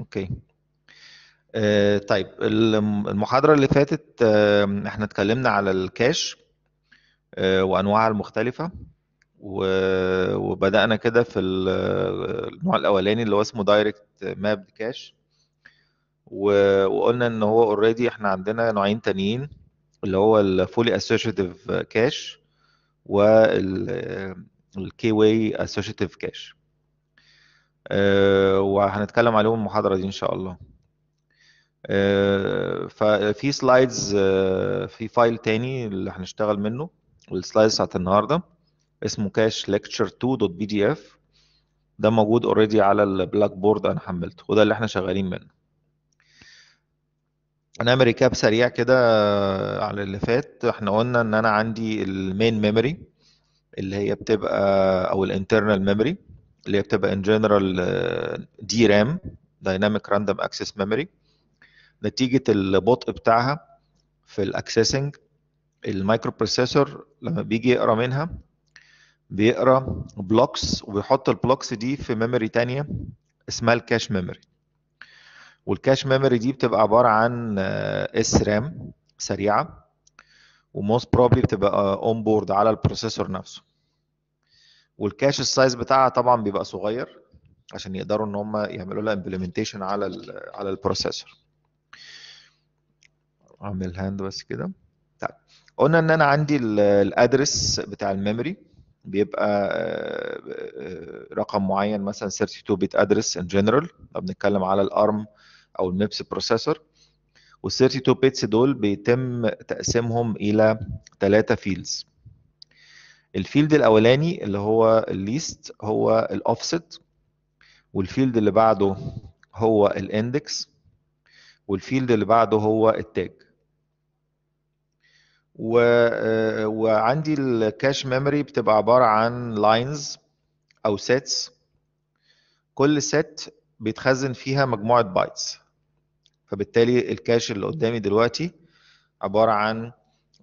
اوكي طيب المحاضرة اللي فاتت احنا اتكلمنا على الكاش وانواعها المختلفة وبدأنا كده في النوع الاولاني اللي هو اسمه دايركت ماب كاش وقلنا ان هو اوريدي احنا عندنا نوعين تانيين اللي هو الفولي اسوشيتيف كاش والكي واي اسوشيتيف كاش آه، وهنتكلم عليهم المحاضرة دي إن شاء الله آه، ففي سلايدز في آه، فايل تاني اللي هنشتغل منه السلايدز بتاعت النهارده اسمه كاش lecture2.pdf ده موجود اوريدي على البلاك بورد انا حملته وده اللي احنا شغالين منه هنعمل ريكاب سريع كده على اللي فات احنا قلنا ان انا عندي المين ميموري اللي هي بتبقى او الانترنال ميموري اللي هي بتبقى ان جنرال دي رام دايناميك راندوم اكسس ميموري نتيجه البطء بتاعها في الاكسسنج المايكرو بروسيسور لما بيجي يقرا منها بيقرا بلوكس وبيحط البلوكس دي في ميموري تانية اسمها الكاش ميموري والكاش ميموري دي بتبقى عباره عن اس آه، رام سريعه وموست بروبلي بتبقى اون آه، بورد على البروسيسور نفسه والكاش السايز بتاعها طبعا بيبقى صغير عشان يقدروا ان هم يعملوا لها امبلمنتيشن على الـ على البروسيسور اعمل هاند بس كده طيب قلنا ان انا عندي الادرس بتاع الميموري بيبقى آه، رقم معين مثلا 32 بت ادرس ان جنرال لو بنتكلم على الارم او الميبس بروسيسور وال 32 بيتس دول بيتم تقسيمهم الى ثلاثه فيلدز الفيلد الاولاني اللي هو الليست هو الاوفست والفيلد اللي بعده هو الاندكس والفيلد اللي بعده هو التاج و... آه، وعندي الكاش ميموري بتبقى عباره عن لاينز او سيتس كل سيت بيتخزن فيها مجموعه بايتس فبالتالي الكاش اللي قدامي دلوقتي عباره عن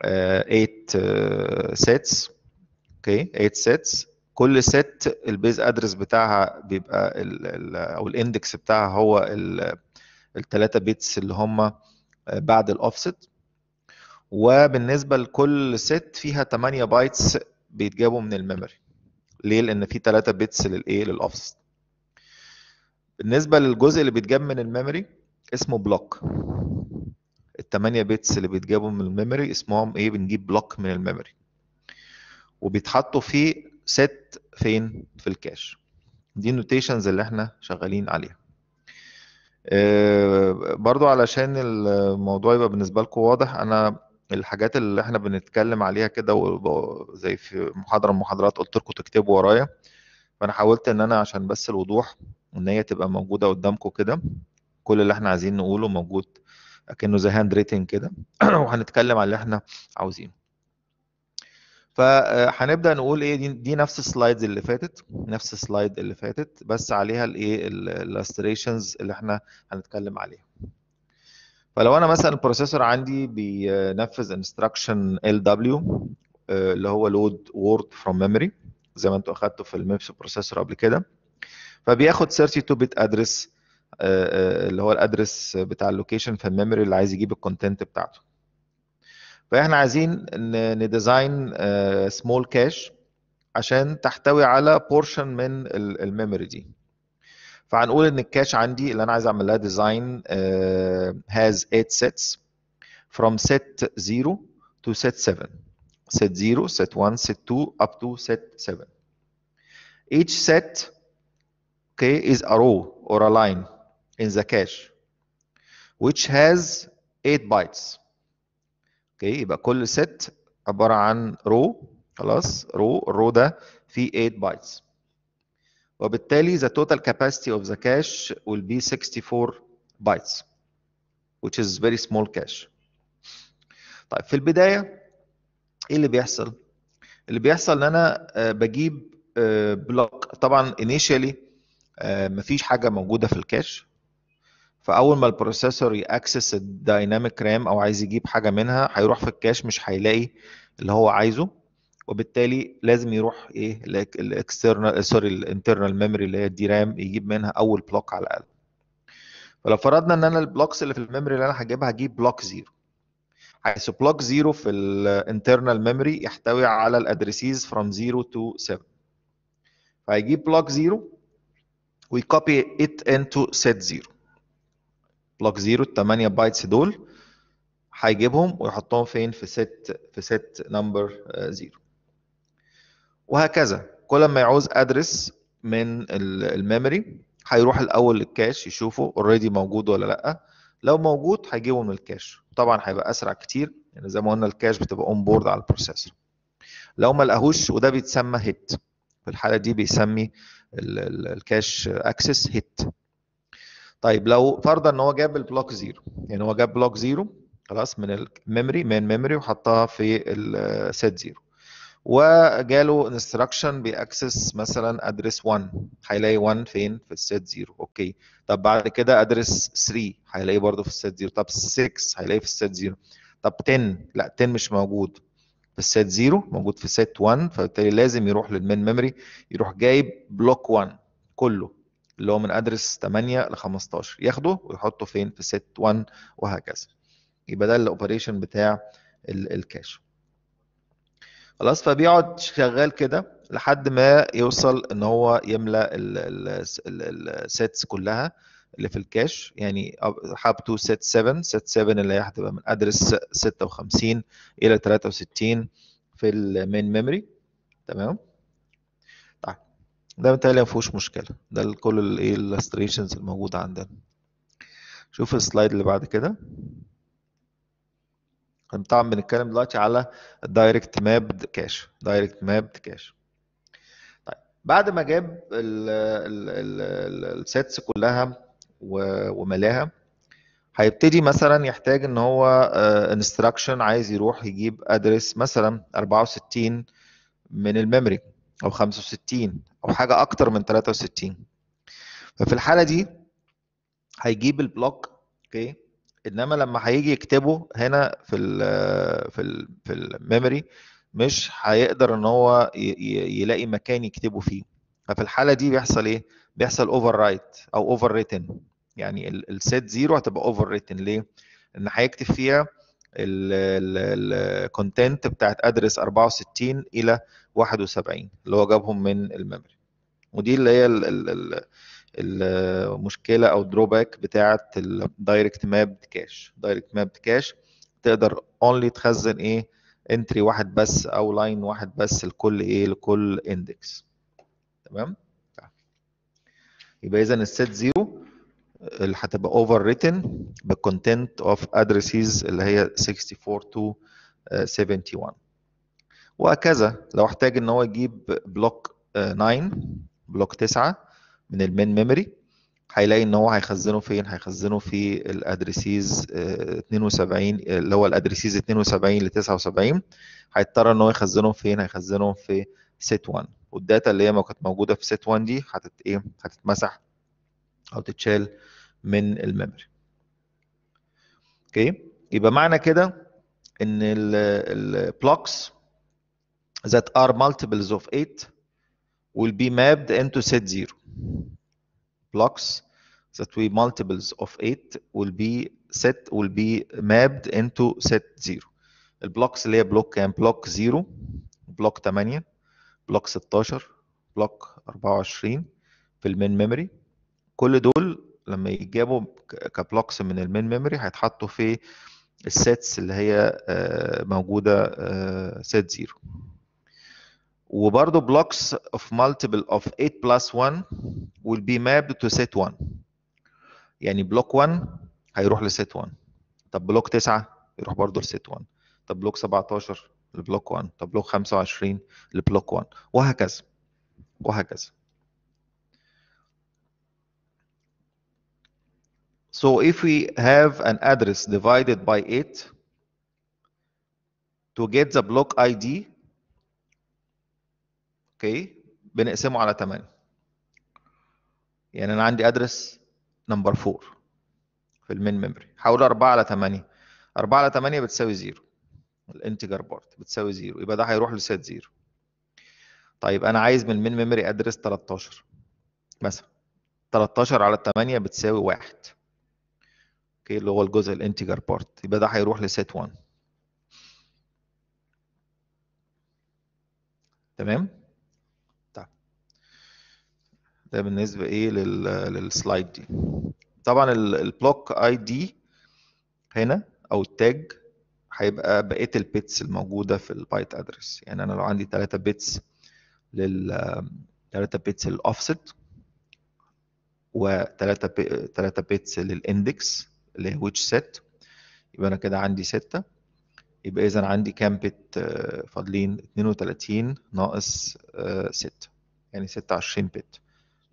8 آه، سيتس اوكي 8 سيتس كل ست البيز ادرس بتاعها بيبقى الـ الـ او الاندكس بتاعها هو الثلاثه بيتس اللي هم آه، بعد الاوفست وبالنسبه لكل ست فيها 8 بايتس بيتجابوا من الميموري ليه لان في 3 بيتس للايه للاوفست بالنسبه للجزء اللي بيتجاب من الميموري اسمه بلوك ال 8 بيتس اللي بيتجابوا من الميموري اسمهم ايه بنجيب بلوك من الميموري وبيتحطوا في ست فين في الكاش دي النوتيشنز اللي احنا شغالين عليها آه، برضو علشان الموضوع يبقى بالنسبه لكم واضح انا الحاجات اللي احنا بنتكلم عليها كده زي في محاضره من المحاضرات قلت لكم تكتبوا ورايا فانا حاولت ان انا عشان بس الوضوح ان هي تبقى موجوده قدامكم كده كل اللي احنا عايزين نقوله موجود اكنه زي هاند ريتنج كده وهنتكلم على اللي احنا عاوزينه فهنبدا نقول ايه دي, دي نفس السلايدز اللي فاتت نفس السلايد اللي فاتت بس عليها الايه الاستريشنز اللي احنا هنتكلم عليها فلو انا مثلا البروسيسور عندي بينفذ انستراكشن ال دبليو اللي هو لود وورد فروم ميموري زي ما انتوا اخدتوا في الميبس بروسيسور قبل كده فبياخد 32 بت ادرس اللي هو الادرس بتاع اللوكيشن في الميموري اللي عايز يجيب الكونتنت بتاعته فاحنا عايزين نديزاين سمول آه، كاش عشان تحتوي على بورشن من الميموري دي فهنقول ان الكاش عندي اللي انا عايز اعمل لها ديزاين آه، has 8 sets from set 0 to set 7 set 0 set 1 set 2 up to set 7 each set okay is a row or a line in the cache which has 8 bytes اوكي يبقى كل ست عباره عن رو خلاص رو الرو ده فيه 8 بايتس وبالتالي the total capacity of the cache will be 64 bytes which is very small cache طيب في البداية ايه اللي بيحصل اللي بيحصل ان انا آه، بجيب بلوك آه، طبعا initially آه، مفيش حاجة موجودة في الكاش فاول ما البروسيسور ياكسس الدايناميك رام او عايز يجيب حاجه منها هيروح في الكاش مش هيلاقي اللي هو عايزه وبالتالي لازم يروح ايه الاكسترنال سوري الانترنال ميموري اللي هي الدي رام يجيب منها اول بلوك على الاقل فلو فرضنا ان انا البلوكس اللي في الميموري اللي انا هجيبها هجيب بلوك زيرو حيث بلوك زيرو في الانترنال ميموري يحتوي على الادريسيز فروم 0 تو 7 فهيجيب بلوك زيرو ويكوبي ات انتو سيت زيرو بلوك زيرو ال 8 بايتس دول هيجيبهم ويحطهم فين في ست في ست نمبر زيرو وهكذا كل ما يعوز ادرس من الميموري هيروح الاول للكاش يشوفه اوريدي موجود ولا لا لو موجود هيجيبه من الكاش طبعا هيبقى اسرع كتير يعني زي ما قلنا الكاش بتبقى اون بورد على البروسيسور لو ما لقاهوش وده بيتسمى هيت في الحاله دي بيسمي الكاش اكسس هيت طيب لو فرضا ان هو جاب البلوك زيرو يعني هو جاب بلوك زيرو خلاص من الميموري من ميموري وحطها في السيت زيرو وجاله انستراكشن بيأكسس مثلا ادرس 1 هيلاقي 1 فين في السيت 0 اوكي طب بعد كده ادرس 3 هيلاقيه برضه في السيت 0 طب 6 هيلاقيه في السيت 0 طب 10 لا 10 مش موجود في السيت 0 موجود في سيت 1 فبالتالي لازم يروح للمين ميموري يروح جايب بلوك 1 كله اللي هو من ادرس 8 ل 15 ياخده ويحطه فين في سيت 1 وهكذا يبقى ده الاوبريشن بتاع الكاش خلاص فبيقعد شغال كده لحد ما يوصل ان هو يملا السيتس كلها اللي في الكاش يعني up تو سيت 7 سيت 7 اللي هي هتبقى من ادرس 56 الى 63 في المين ميموري تمام ده ما فيهوش مشكلة ده كل الايه الالستريشنز الموجودة عندنا شوف السلايد اللي بعد كده طبعا بنتكلم دلوقتي على الدايركت ماب كاش دايركت ماب كاش طيب بعد ما جاب السيتس كلها وملاها هيبتدي مثلا يحتاج ان هو انستراكشن آه، عايز يروح يجيب ادرس مثلا 64 من الميموري او 65 او حاجه اكتر من 63 ففي الحاله دي هيجيب البلوك اوكي انما لما هيجي يكتبه هنا في الـ في الـ في الميموري مش هيقدر ان هو يلاقي مكان يكتبه فيه ففي الحاله دي بيحصل ايه بيحصل اوفر رايت او اوفر ريتن يعني السيت زيرو هتبقى اوفر ريتن ليه ان هيكتب فيها الكونتنت بتاعت ادرس 64 الى 71 اللي هو جابهم من الميموري ودي اللي هي المشكله او الدروباك بتاعه الدايركت ماب كاش دايركت ماب كاش تقدر اونلي تخزن ايه انتري واحد بس او لاين واحد بس لكل ايه لكل اندكس تمام يبقى اذا السيت زيرو اللي هتبقى اوفر ريتن بالكونتنت اوف ادريسز اللي هي 64 تو 71 وهكذا لو احتاج ان هو يجيب بلوك 9 آه، بلوك 9 من المين ميموري هيلاقي ان هو هيخزنه فين هيخزنه في الادريسيز 72 آه، اللي هو الادريسيز 72 ل 79 هيضطر ان هو يخزنهم فين هيخزنهم في سيت 1 والداتا اللي هي كانت موجوده في سيت 1 دي هتت ايه هتتمسح او تتشال من الميموري اوكي يبقى معنى كده ان البلوكس ذات ار مالتيبلز اوف 8 will be mapped into set 0. Blocks that we multiples of 8 will be set will be mapped into set 0. البلوكس اللي هي بلوك كام بلوك 0 بلوك 8 بلوك 16 بلوك 24 في المين ميموري كل دول لما يتجابوا كبلوكس من المين ميموري هيتحطوا في السيتس اللي هي آه، موجوده سيت آه، 0 وبرضه blocks of multiple of 8 plus 1 will be mapped to set 1 يعني block 1 هيروح لست 1 طب block 9 يروح برضه لست 1 طب بلوك 17 لبلوك 1 طب block 25 لبلوك 1 وهكذا وهكذا So if we have an address divided by 8 to get the block ID اوكي بنقسمه على 8 يعني انا عندي ادرس نمبر 4 في المين ميموري حول 4 على 8 4 على 8 بتساوي 0 الانتجر بارت بتساوي 0 يبقى ده هيروح لسيت 0 طيب انا عايز من المين ميموري ادرس 13 مثلا 13 على 8 بتساوي 1 اوكي اللي هو الجزء الانتجر بارت يبقى ده هيروح لسيت 1 تمام ده بالنسبه ايه للسلايد دي طبعا البلوك اي دي هنا او التاج هيبقى بقيه البيتس الموجوده في البايت ادرس يعني انا لو عندي 3 بيتس لل 3 بيتس للاوفست و3 3 بيتس للاندكس اللي هي ويتش سيت يبقى انا كده عندي 6 يبقى اذا عندي كام بت آه، فاضلين 32 ناقص 6 آه، يعني 26 بت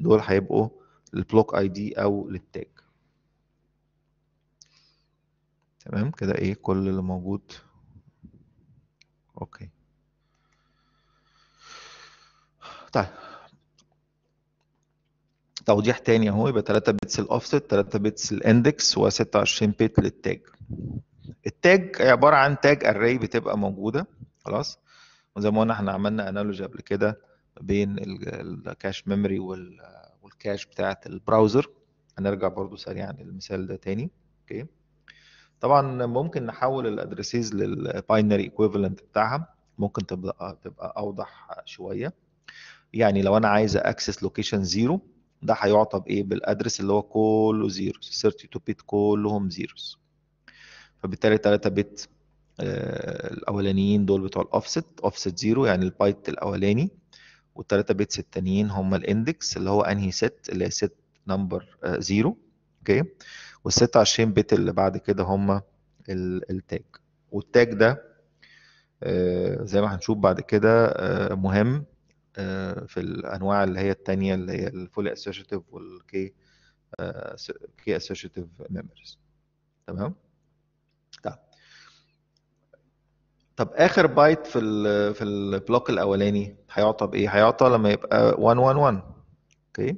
دول هيبقوا البلوك اي دي او للتاج تمام كده ايه كل اللي موجود اوكي طيب توضيح تاني اهو يبقى 3 بيتس الاوفست 3 بيتس الاندكس و26 بيت للتاج التاج عباره عن تاج اري بتبقى موجوده خلاص وزي ما قلنا احنا عملنا انالوجي قبل كده بين الكاش ميموري والكاش بتاعه البراوزر هنرجع برضو سريعا للمثال ده تاني اوكي طبعا ممكن نحول الادريسز للباينري ايكويفالنت بتاعها ممكن تبقى تبقى اوضح شويه يعني لو انا عايز اكسس لوكيشن زيرو ده هيعطى بايه بالادرس اللي هو كله زيروز 32 بت كلهم زيروز فبالتالي 3 بت آه، الاولانيين دول بتوع الاوفست اوفست زيرو يعني البايت الاولاني والثلاثه بيتس التانيين هم الاندكس اللي هو انهي ست اللي هي ست نمبر زيرو اوكي وال 26 بيت اللي بعد كده هم التاج والتاج ده آه، زي ما هنشوف بعد كده آه، مهم آه، في الانواع اللي هي التانية اللي هي الفولي اسوشيتيف والكي كي اسوشيتيف ميموريز تمام طب اخر بايت في الـ في البلوك الاولاني هيعطى بايه هيعطى لما يبقى 111 اوكي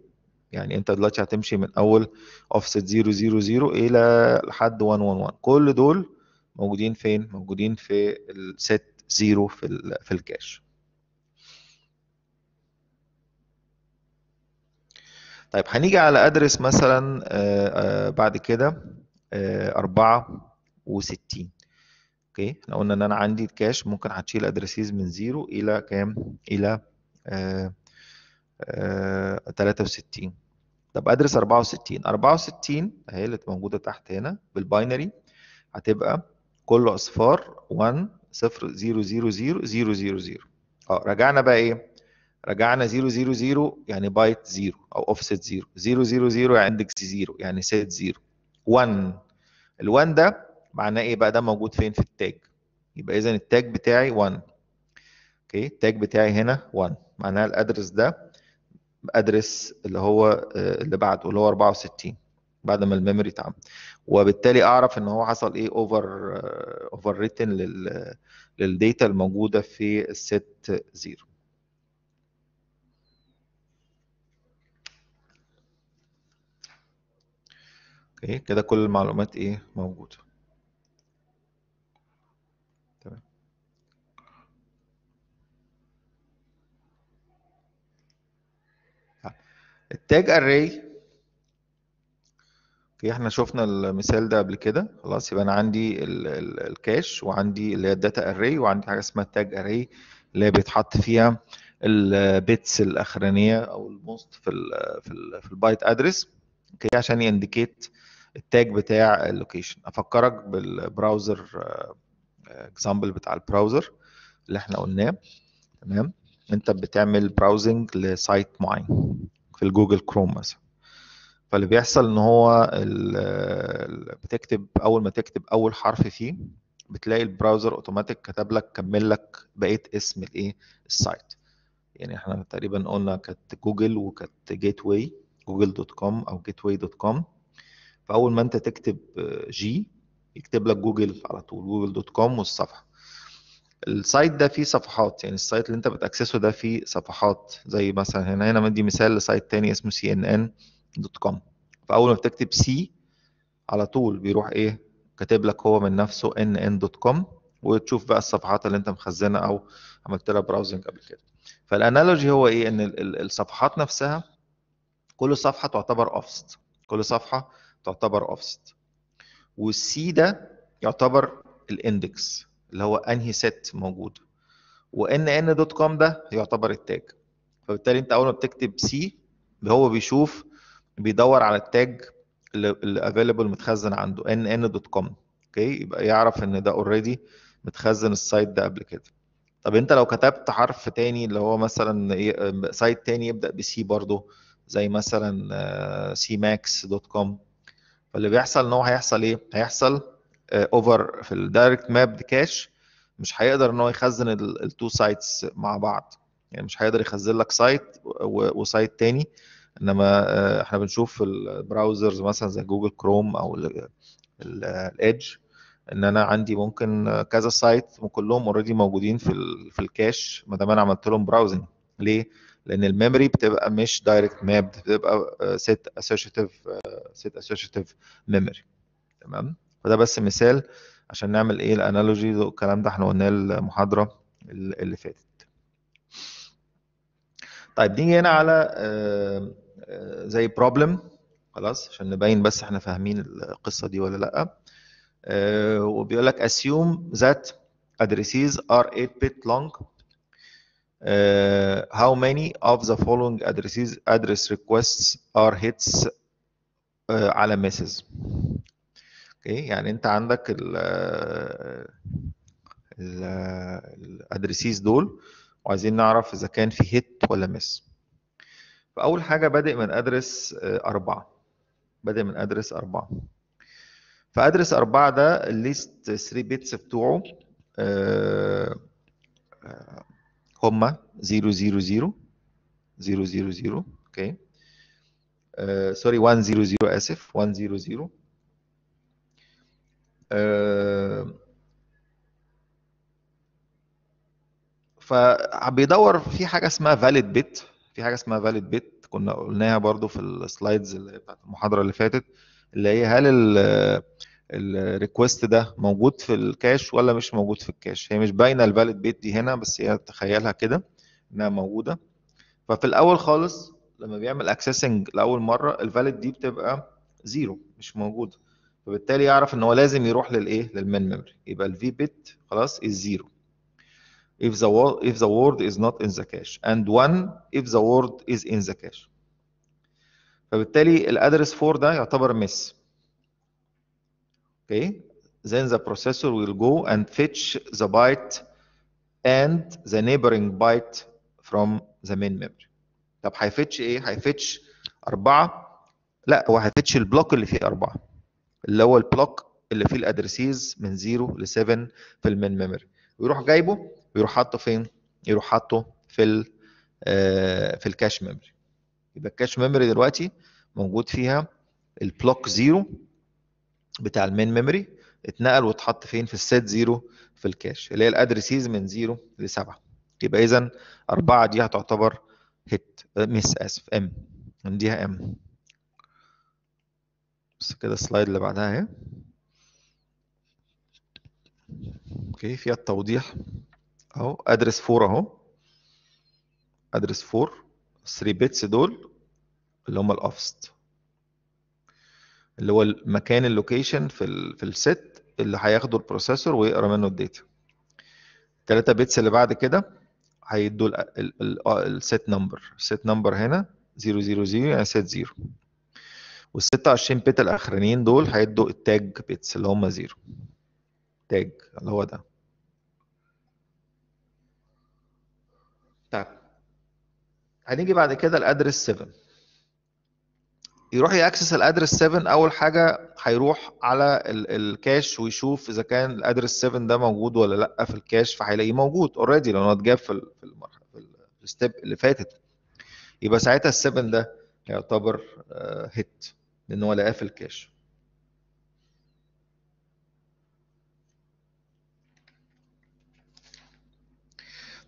يعني انت دلوقتي هتمشي من اول اوفست 000 الى لحد 111 كل دول موجودين فين موجودين في السيت 0 في الـ في الكاش طيب هنيجي على ادرس مثلا آه، آه، بعد كده 64 آه، اوكي لو قلنا ان انا عندي الكاش ممكن هتشيل ادرسيز من زيرو الى كام الى ااا آآ 63 طب ادرس 64 64 اهي اللي موجوده تحت هنا بالباينري هتبقى كله اصفار 1 0 0 0 0 0 0 0 اه رجعنا بقى ايه رجعنا 0 0 0 يعني بايت 0 او اوفست 0 0 0 0 يعني اندكس 0 يعني سيت 0 1 ال1 ده معناه ايه بقى ده موجود فين في التاج يبقى اذا التاج بتاعي 1 اوكي التاج بتاعي هنا 1 معناها الادرس ده ادرس اللي هو آه، اللي بعده اللي هو 64 بعد ما الميموري اتعمل وبالتالي اعرف ان هو حصل ايه اوفر اوفر ريتن لل للديتا الموجوده في الست 0 اوكي كده كل المعلومات ايه موجوده تاج array اوكي احنا شفنا المثال ده قبل كده خلاص يبقى انا عندي ال الكاش وعندي اللي هي الداتا array وعندي حاجه اسمها تاج array اللي بيتحط فيها البيتس الاخرانيه او الموست في الـ في, ال في البايت ادرس اوكي عشان يندكيت التاج بتاع اللوكيشن افكرك بالبراوزر اكزامبل آه، بتاع البراوزر اللي احنا قلناه تمام انت بتعمل براوزنج لسايت معين في الجوجل كروم مثلا فاللي بيحصل ان هو بتكتب اول ما تكتب اول حرف فيه بتلاقي البراوزر اوتوماتيك كتب لك كمل لك بقيه اسم الايه السايت يعني احنا تقريبا قلنا كانت جوجل وكانت جيت واي جوجل دوت كوم او جيت واي دوت كوم فاول ما انت تكتب جي آه، يكتب لك جوجل على طول جوجل دوت كوم والصفحه السايت ده فيه صفحات يعني السايت اللي انت بتاكسسه ده فيه صفحات زي مثلا هنا هنا مدي مثال لسايت تاني اسمه سي ان ان دوت كوم فاول ما بتكتب سي على طول بيروح ايه كاتب لك هو من نفسه ان ان دوت كوم وتشوف بقى الصفحات اللي انت مخزنها او عملت لها براوزنج قبل كده فالانالوجي هو ايه ان الصفحات نفسها كل صفحه تعتبر اوفست كل صفحه تعتبر اوفست والسي ده يعتبر الاندكس اللي هو انهي ست موجود وان ان دوت كوم ده يعتبر التاج فبالتالي انت اول ما بتكتب سي هو بيشوف بيدور على التاج اللي افيلبل متخزن عنده ان ان دوت كوم اوكي يبقى يعرف ان ده اوريدي متخزن السايت ده قبل كده طب انت لو كتبت حرف تاني اللي هو مثلا سايت تاني يبدا بسي برضه زي مثلا سي آه، ماكس دوت كوم فاللي بيحصل ان هو هيحصل ايه؟ هيحصل اوفر آه، في الدايركت ماب كاش مش هيقدر ان هو يخزن التو سايتس مع بعض يعني مش هيقدر يخزن لك سايت وسايت تاني انما آه، احنا بنشوف في البراوزرز مثلا زي جوجل كروم او الايدج آه، ان انا عندي ممكن كذا سايت وكلهم اوريدي موجودين في في الكاش ما دام انا عملت لهم براوزنج ليه؟ لان الميموري بتبقى مش دايركت ماب بتبقى سيت اسوشيتيف سيت اسوشيتيف ميموري تمام فده بس مثال عشان نعمل ايه الانالوجي الكلام ده احنا قلناه المحاضره اللي فاتت طيب نيجي هنا على آه، آه، زي بروبلم خلاص عشان نبين بس احنا فاهمين القصه دي ولا لا آه، وبيقول لك assume that addresses are 8 bit long Uh, how many of the following addresses address requests are hits uh, على misses ايه يعني انت عندك ال الادريسيز دول وعايزين نعرف اذا كان في هيت ولا مس فاول حاجه بادئ من ادرس أربعة بادئ من ادرس أربعة فادرس أربعة ده الليست 3 بيتس بتوعه هما 000 0 0 0 0 0 اوكي سوري 1 0 0 اسف 1 0 0 فبيدور في حاجه اسمها فاليد بيت في حاجه اسمها فاليد بيت كنا قلناها برضو في السلايدز اللي بتاعت المحاضره اللي فاتت اللي هي هل الريكوست ده موجود في الكاش ولا مش موجود في الكاش هي مش باينه الفاليد بيت دي هنا بس هي تخيلها كده انها موجوده ففي الاول خالص لما بيعمل اكسسنج لاول مره الفاليد دي بتبقى زيرو مش موجوده فبالتالي يعرف ان هو لازم يروح للايه للمين ميموري يبقى الفي بت خلاص is 0 if the word if the word is not in the cache and one if the word is in the cache فبالتالي الادرس 4 ده يعتبر مس اوكي then the processor will go and fetch the byte and the neighboring byte from the main memory طب هيفتش ايه هيفتش 4 لا هو هيفتش البلوك اللي فيه 4 اللي هو البلوك اللي فيه الادرسيز من 0 ل 7 في المين ميموري ويروح جايبه ويروح حاطه فين يروح حاطه في الـ آه، في الكاش ميموري يبقى الكاش ميموري دلوقتي موجود فيها البلوك 0 بتاع المين ميموري اتنقل واتحط فين في السيت 0 في الكاش اللي هي الادرسيز من 0 ل 7 يبقى اذا 4 دي هتعتبر هيت مس اسف ام نديها ام بس كده السلايد اللي بعدها اهي اوكي فيها التوضيح اهو ادرس 4 اهو ادرس 4 3 بيتس دول اللي هم الافست اللي هو المكان اللوكيشن في ال في السيت اللي هياخده البروسيسور ويقرا منه الداتا 3 بيتس اللي بعد كده هيدوا الست نمبر الست نمبر هنا 000 يعني سيت 0 وال 26 بيت الاخرانيين دول هيدوا التاج بيتس اللي هم زيرو تاج اللي هو ده طيب هنيجي بعد كده الادرس 7 يروح ياكسس الادرس 7 اول حاجه هيروح على الكاش ويشوف اذا كان الادرس 7 ده موجود ولا لا في الكاش فهيلاقيه موجود اوريدي لانه اتجاب في الستيب اللي فاتت يبقى ساعتها ال 7 ده يعتبر هيت آه، لان هو لقاه في الكاش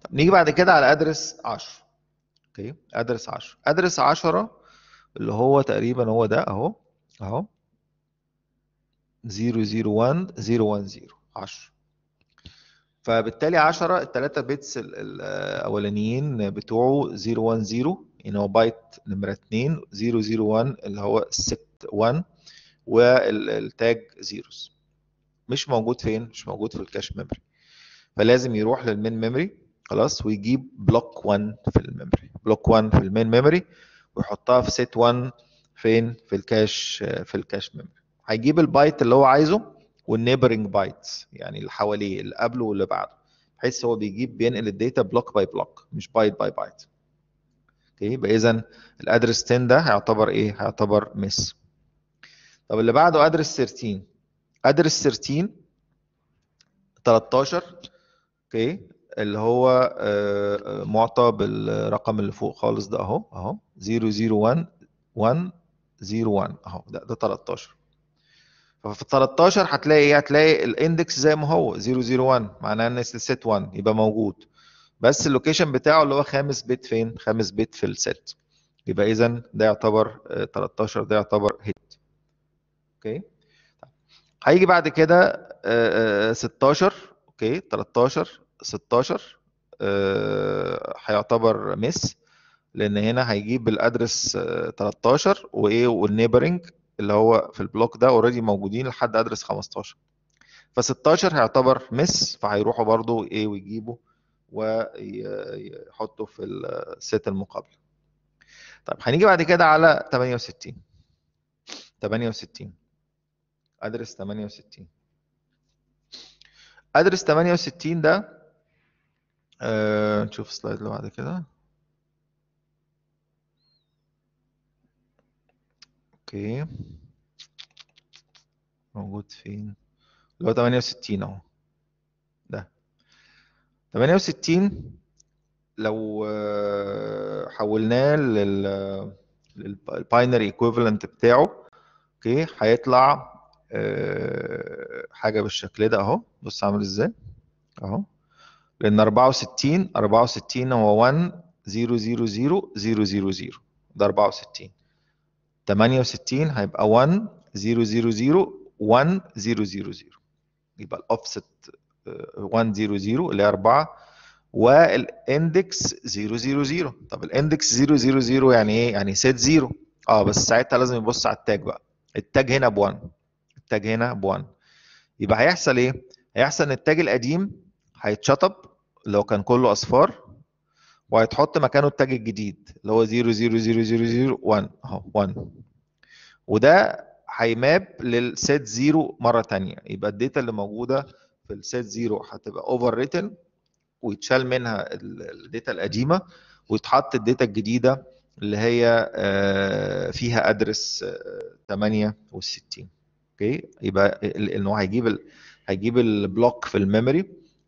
طب نيجي بعد كده على ادرس 10 اوكي ادرس 10 ادرس 10 اللي هو تقريبا هو ده اهو اهو 001 010 10 فبالتالي 10 الثلاثه بيتس الاولانيين بتوعه 010 يعني هو بايت نمره 2 001 اللي هو السك 1 والتاج زيروز مش موجود فين مش موجود في الكاش ميموري فلازم يروح للمين ميموري خلاص ويجيب بلوك 1 في الميموري بلوك 1 في المين ميموري ويحطها في سيت 1 فين في الكاش في الكاش ميموري هيجيب البايت اللي هو عايزه والنيبرنج بايتس يعني اللي حواليه اللي قبله واللي بعده بحيث هو بيجيب بينقل الداتا بلوك باي بلوك مش بايت باي بايت اوكي يبقى اذا الادرس 10 ده هيعتبر ايه هيعتبر مس طب اللي بعده ادرس 13 ادرس 13 13 اوكي اللي هو آه، معطى بالرقم اللي فوق خالص ده اهو اهو 001 اهو ده ده 13 ففي 13 هتلاقي ايه هتلاقي الاندكس زي ما هو 001 معناه ان الست 1 يبقى موجود بس اللوكيشن بتاعه اللي هو خامس بيت فين خامس بيت في الست يبقى اذا ده يعتبر 13 آه، ده يعتبر هيت اوكي طيب. هيجي بعد كده 16 آه، آه، اوكي 13 16 آه، هيعتبر مس لان هنا هيجيب الادرس 13 وايه والنيبرنج اللي هو في البلوك ده اوريدي موجودين لحد ادرس 15 ف 16 هيعتبر مس فهيروحوا برضو ايه ويجيبوا ويحطوا في الست المقابله طيب هنيجي بعد كده على 68 68 ادرس 68 ادرس 68 ده أه نشوف السلايد اللي بعد كده اوكي موجود فين اللي هو 68 اهو ده 68 لو آه، حولناه للباينري ايكويفالنت بتاعه اوكي هيطلع آه، حاجه بالشكل ده اهو بص عامل ازاي اهو لان 64 64 هو 1 0 0 0 0 0 0 ده 64 68 هيبقى 1 0 0 0 1 0 0 0 يبقى الاوفست 1 0 0 اللي هي 4 والاندكس 0 0 0 طب الاندكس 0 0 0 يعني ايه؟ يعني سيت 0 اه بس ساعتها لازم يبص على التاج بقى التاج هنا ب 1 التاج هنا ب1 يبقى هيحصل ايه هيحصل ان التاج القديم هيتشطب لو كان كله اصفار وهيتحط مكانه التاج الجديد اللي هو 0 0 0 0 0 1 اهو 1 وده هيماب للسيت 0 مره ثانيه يبقى الداتا اللي موجوده في السيت 0 هتبقى اوفر ريتن ويتشال منها الداتا القديمه ويتحط الداتا الجديده اللي هي آه، فيها ادرس آه، 68 اوكي يبقى ان هو هيجيب ال... هيجيب البلوك في الميموري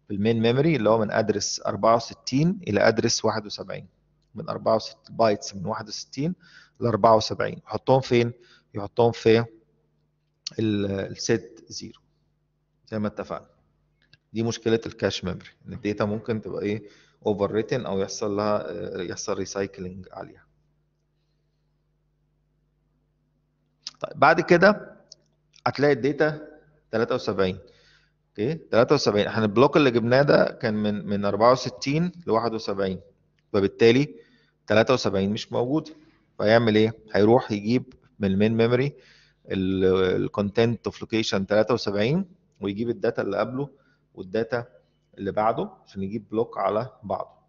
في المين ميموري اللي هو من ادرس 64 الى ادرس 71 من 64 بايتس من 61 ل 74 يحطهم فين؟ يحطهم في السيت زيرو زي ما اتفقنا دي مشكله الكاش ميموري ان الداتا ممكن تبقى ايه اوفر ريتن او يحصل لها آه، يحصل ريسايكلينج عليها طيب بعد كده هتلاقي الداتا 73 اوكي 73 احنا البلوك اللي جبناه ده كان من من 64 ل 71 فبالتالي 73 مش موجود فيعمل ايه؟ هيروح يجيب من المين ميموري الكونتنت اوف لوكيشن 73 ويجيب الداتا اللي قبله والداتا اللي بعده عشان يجيب بلوك على بعضه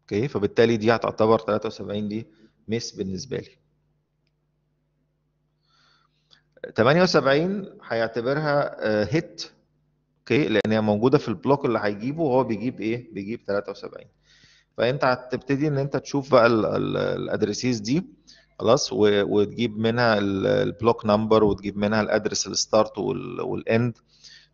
اوكي فبالتالي دي هتعتبر 73 دي ميس بالنسبه لي 78 هيعتبرها هيت آه، اوكي لان هي موجوده في البلوك اللي هيجيبه وهو بيجيب ايه بيجيب 73 فانت هتبتدي ان انت تشوف بقى الادريسيز دي خلاص وتجيب منها البلوك نمبر وتجيب منها الادرس الستارت والاند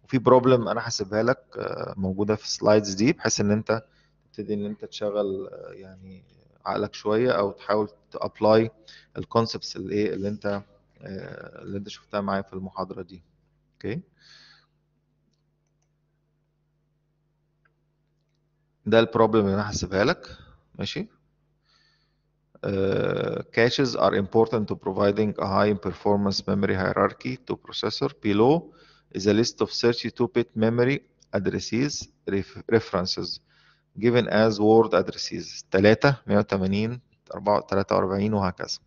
وفي بروبلم انا هسيبها لك آه، موجوده في السلايدز دي بحيث ان انت تبتدي ان انت تشغل آه، يعني عقلك شويه او تحاول تابلاي الكونسبتس اللي ايه اللي انت اللي انت شفتها معايا في المحاضرة دي اوكي ده البروبلم اللي انا هحسبها لك ماشي Uh, caches are important to providing a high performance memory hierarchy to processor. Below is a list of 32-bit memory addresses ref references given as word addresses 3 180 4 43 وهكذا.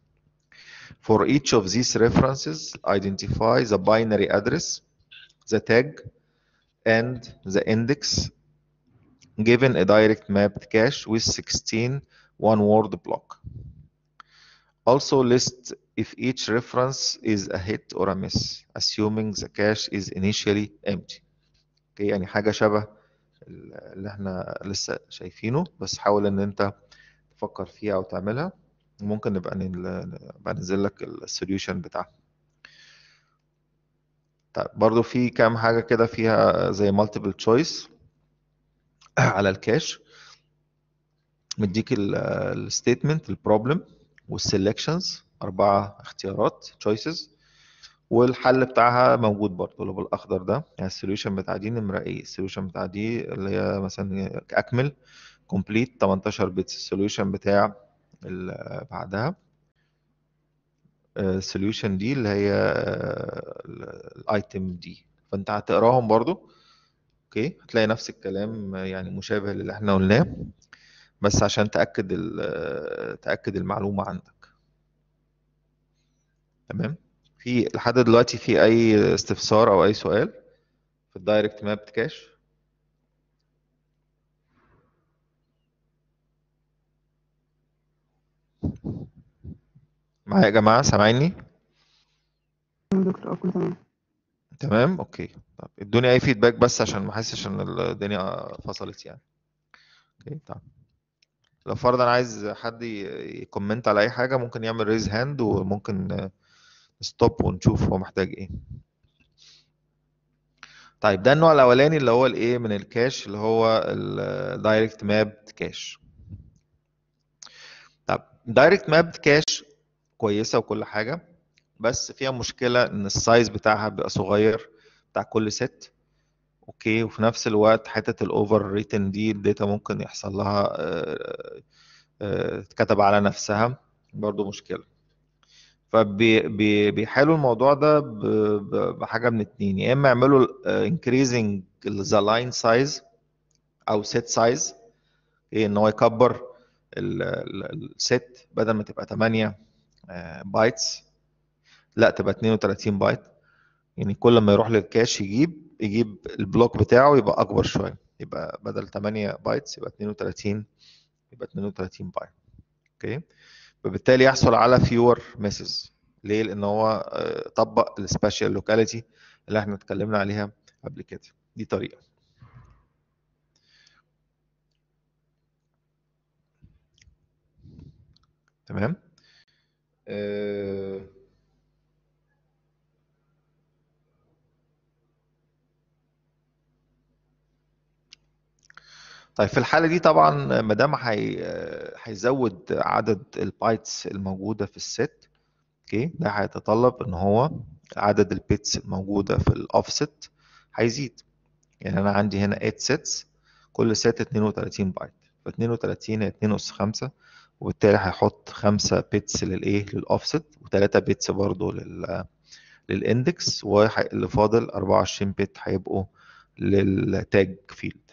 For each of these references, identify the binary address, the tag, and the index given a direct mapped cache with 16 one-word block. Also list if each reference is a hit or a miss, assuming the cache is initially empty. Okay, يعني حاجة شبه اللي احنا لسه شايفينه بس حاول ان انت تفكر فيها او تعملها. وممكن نبقى ننزل لك السوليوشن بتاعها طيب برضو في كام حاجة كده فيها زي multiple choice على الكاش مديك الستيتمنت البروبلم والسلكشنز أربعة اختيارات choices والحل بتاعها موجود برضه اللي هو بالاخضر ده يعني السوليوشن بتاع دي نمره ايه السوليوشن بتاع دي اللي هي مثلا اكمل كومبليت 18 بيتس السوليوشن بتاع اللي بعدها السوليوشن آه، دي اللي هي الايتم آه، دي فانت هتقراهم برضو اوكي هتلاقي نفس الكلام آه، يعني مشابه للي احنا قلناه بس عشان تاكد تاكد المعلومه عندك تمام في لحد دلوقتي في اي استفسار او اي سؤال في الدايركت ماب كاش معايا يا جماعة سامعيني دكتور اكل تمام تمام اوكي طب ادوني اي فيدباك بس عشان ما احسش ان الدنيا فصلت يعني اوكي طب لو فرضا عايز حد يكومنت على اي حاجة ممكن يعمل ريز هاند وممكن ستوب ونشوف هو محتاج ايه طيب ده النوع الاولاني اللي هو الايه من الكاش اللي هو الدايركت مابد كاش طب دايركت مابد كاش كويسه وكل حاجه بس فيها مشكله ان السايز بتاعها بيبقى صغير بتاع كل ست اوكي وفي نفس الوقت حته الاوفر ريتن دي الداتا ممكن يحصل لها اتكتب آه، آه، على نفسها برضو مشكله فبيحلوا الموضوع ده بحاجه من اتنين يا اما يعملوا آه، increasing the line size او set size إيه، ان هو يكبر الست بدل ما تبقى 8 بايتس لا تبقى 32 بايت يعني كل ما يروح للكاش يجيب يجيب البلوك بتاعه يبقى اكبر شويه يبقى بدل 8 بايتس يبقى 32 يبقى 32 بايت اوكي وبالتالي يحصل على فيور مسز ليه لان هو آه، طبق السبيشال لوكاليتي اللي احنا اتكلمنا عليها قبل كده دي طريقه تمام آه، طيب في الحالة دي طبعا ما دام آه، هيزود عدد البايتس الموجودة في الست اوكي ده هيتطلب ان هو عدد البيتس الموجودة في الاوفست هيزيد يعني انا عندي هنا 8 سيتس كل سيت 32 بايت ف 32 هي 2 اس 5 وبالتالي هيحط خمسة بيتس للايه للاوفست وثلاثة بيتس برضه لل للاندكس واللي فاضل 24 بت هيبقوا للتاج فيلد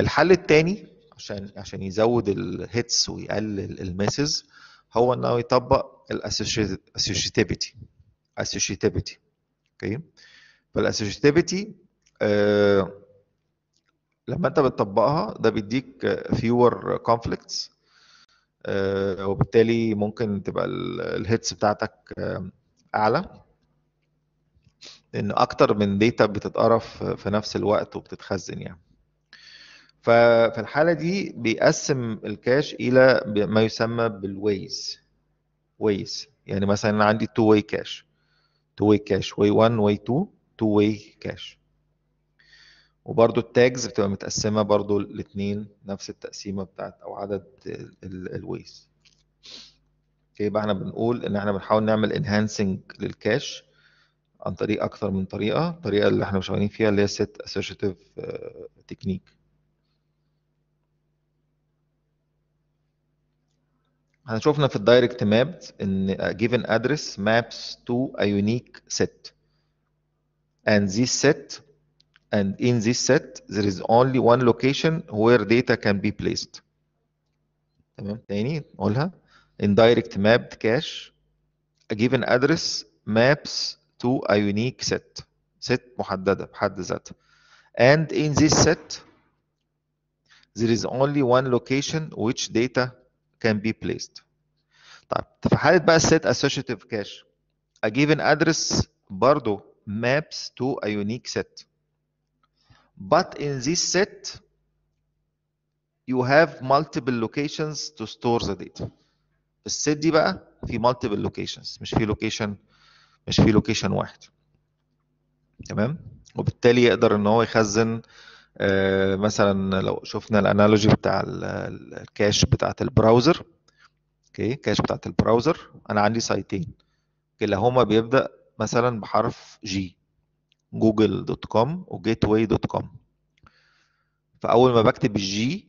الحل الثاني عشان عشان يزود الهيتس ويقلل المسز هو انه يطبق الاسوشيتيفيتي اسوشيتيفيتي اوكي فالاسوشيتيفيتي لما انت بتطبقها ده بيديك فيور كونفليكتس آه، وبالتالي ممكن تبقى الهيتس بتاعتك آه، اعلى لان اكتر من ديتا بتتقرف في نفس الوقت وبتتخزن يعني ففي الحالة دي بيقسم الكاش إلى ما يسمى بالويز ويز يعني مثلا أنا عندي تو واي كاش تو واي كاش واي 1 واي 2 تو واي كاش وبرضو التاجز بتبقى متقسمه برضو الاثنين نفس التقسيمه بتاعت او عدد الويز اوكي يبقى احنا بنقول ان احنا بنحاول نعمل انهانسنج للكاش عن طريق اكثر من طريقه الطريقه اللي احنا شغالين فيها اللي هي الست اسوشيتيف تكنيك احنا شفنا في الدايركت ماب ان جيفن given address maps to a unique set and this set and in this set there is only one location where data can be placed in direct mapped cache a given address maps to a unique set set محددة and in this set there is only one location which data can be placed طيب في set associative cache a given address برضه maps to a unique set But in this set, you have multiple locations to store the data. الست دي بقى في multiple locations مش في location مش في location واحد. تمام؟ وبالتالي يقدر ان هو يخزن آه، مثلا لو شفنا الانالوجي بتاع الكاش بتاعت البراوزر اوكي كاش بتاعت البراوزر انا عندي سايتين كلاهما بيبدا مثلا بحرف جي جوجل دوت كوم وجيت واي دوت كوم فاول ما بكتب الجي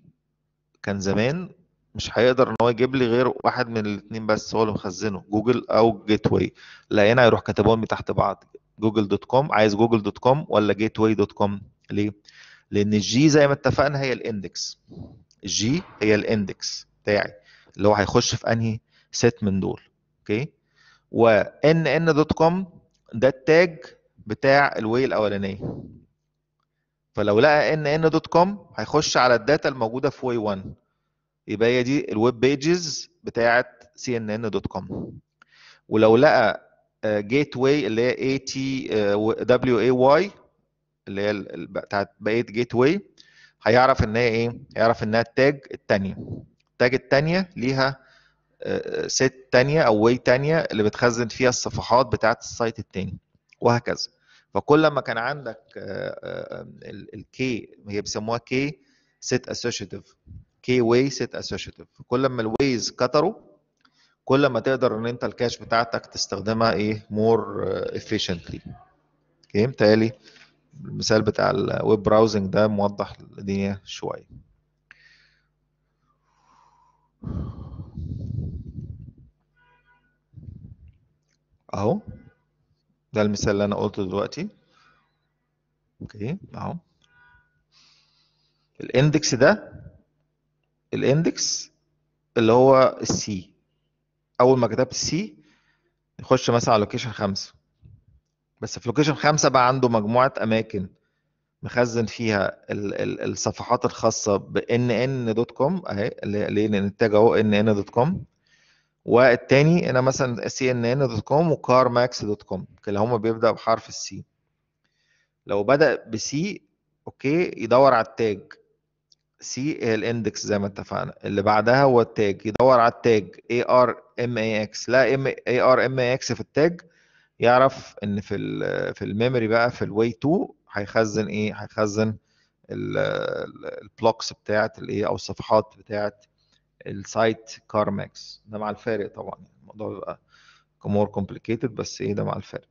كان زمان مش هيقدر ان هو يجيب لي غير واحد من الاثنين بس هو اللي مخزنه جوجل او جيت واي لقينا هيروح كاتبهم تحت بعض جوجل دوت كوم عايز جوجل دوت كوم ولا جيت واي دوت كوم ليه؟ لان الجي زي ما اتفقنا هي الاندكس الجي هي الاندكس بتاعي اللي هو هيخش في انهي سيت من دول اوكي وان ان دوت كوم ده التاج بتاع الوي الاولانيه فلو لقى ان ان دوت كوم هيخش على الداتا الموجوده في واي 1 يبقى هي دي الويب بيجز بتاعه سي ان ان دوت كوم ولو لقى جيت آه، واي اللي هي اي تي دبليو اي واي اللي هي بتاعت بقيه جيت واي هيعرف ان هي ايه؟ هيعرف انها التاج الثانيه. التاج الثانيه ليها سيت آه، ثانيه او واي ثانيه اللي بتخزن فيها الصفحات بتاعت السايت الثاني وهكذا. فكل ما كان عندك آه، آه، الكي هي بيسموها كي سيت اسوشيتيف كي واي سيت اسوشيتيف كل ما الويز كتروا كل ما تقدر ان انت الكاش بتاعتك تستخدمها ايه مور افيشنتلي آه، اوكي متهيألي المثال بتاع الويب براوزنج ده موضح الدنيا شويه اهو ده المثال اللي انا قلته دلوقتي اوكي اهو الاندكس ده الاندكس اللي هو السي اول ما كتبت السي نخش مثلا على لوكيشن خمسة بس في لوكيشن خمسة بقى عنده مجموعة اماكن مخزن فيها الصفحات الخاصة ب ان ان دوت كوم اهي اللي هي الانتاج اهو ان ان دوت كوم والتاني هنا مثلا سي ان ان دوت كوم وكار ماكس دوت كوم هما بيبدا بحرف السي لو بدا بسي اوكي يدور على التاج سي هي الاندكس زي ما اتفقنا اللي بعدها هو التاج يدور على التاج اي ار ام اي اكس لا ام اي ار ام اي اكس في التاج يعرف ان في في الميموري بقى في الواي 2 هيخزن ايه هيخزن البلوكس بتاعت الايه او الصفحات بتاعت السايت كارماكس ده مع الفارق طبعا يعني الموضوع بيبقى مور كومبليكيتد بس ايه ده مع الفارق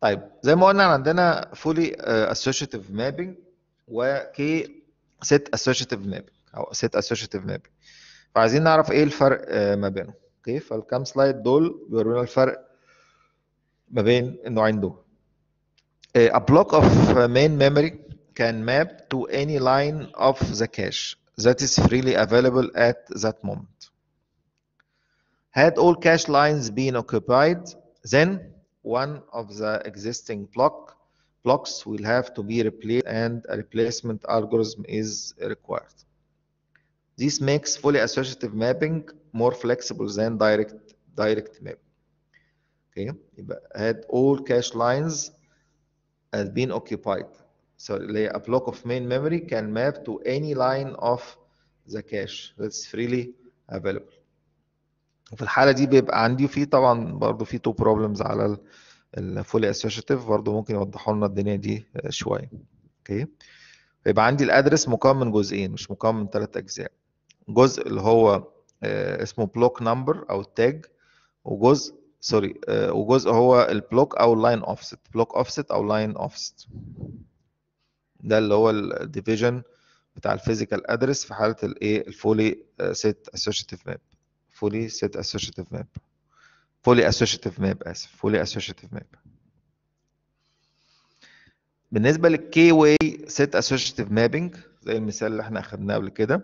طيب زي ما قلنا عندنا فولي اسوشيتيف مابنج وكي سيت اسوشيتيف مابنج او سيت اسوشيتيف مابنج فعايزين نعرف ايه الفرق آه، ما بينهم اوكي فالكام سلايد دول بيورونا الفرق ما بين النوعين دول a block of uh, main memory can map to any line of the cache that is freely available at that moment. Had all cache lines been occupied, then one of the existing block blocks will have to be replaced and a replacement algorithm is required. This makes fully associative mapping more flexible than direct direct map. Okay, had all cache lines has been occupied. So a block of main memory can map to any line of the cache that's freely available. وفي الحالة دي بيبقى عندي في طبعا برضو في تو بروبلمز على الفولي اسوشيتيف برضو ممكن يوضحوا لنا الدنيا دي آه، شوية. اوكي. بيبقى عندي الادرس مكون من جزئين مش مكون من ثلاث اجزاء. جزء اللي هو آه، اسمه بلوك نمبر او التاج وجزء سوري آه، وجزء هو البلوك او اللاين اوفست بلوك اوفست او لاين اوفست ده اللي هو الديفيجن بتاع الفيزيكال ادرس في حاله الايه الفولي سيت اسوشيتيف ماب فولي سيت اسوشيتيف ماب فولي اسوشيتيف ماب اسف فولي اسوشيتيف ماب بالنسبه للكي واي سيت اسوشيتيف مابنج زي المثال اللي احنا اخدناه قبل كده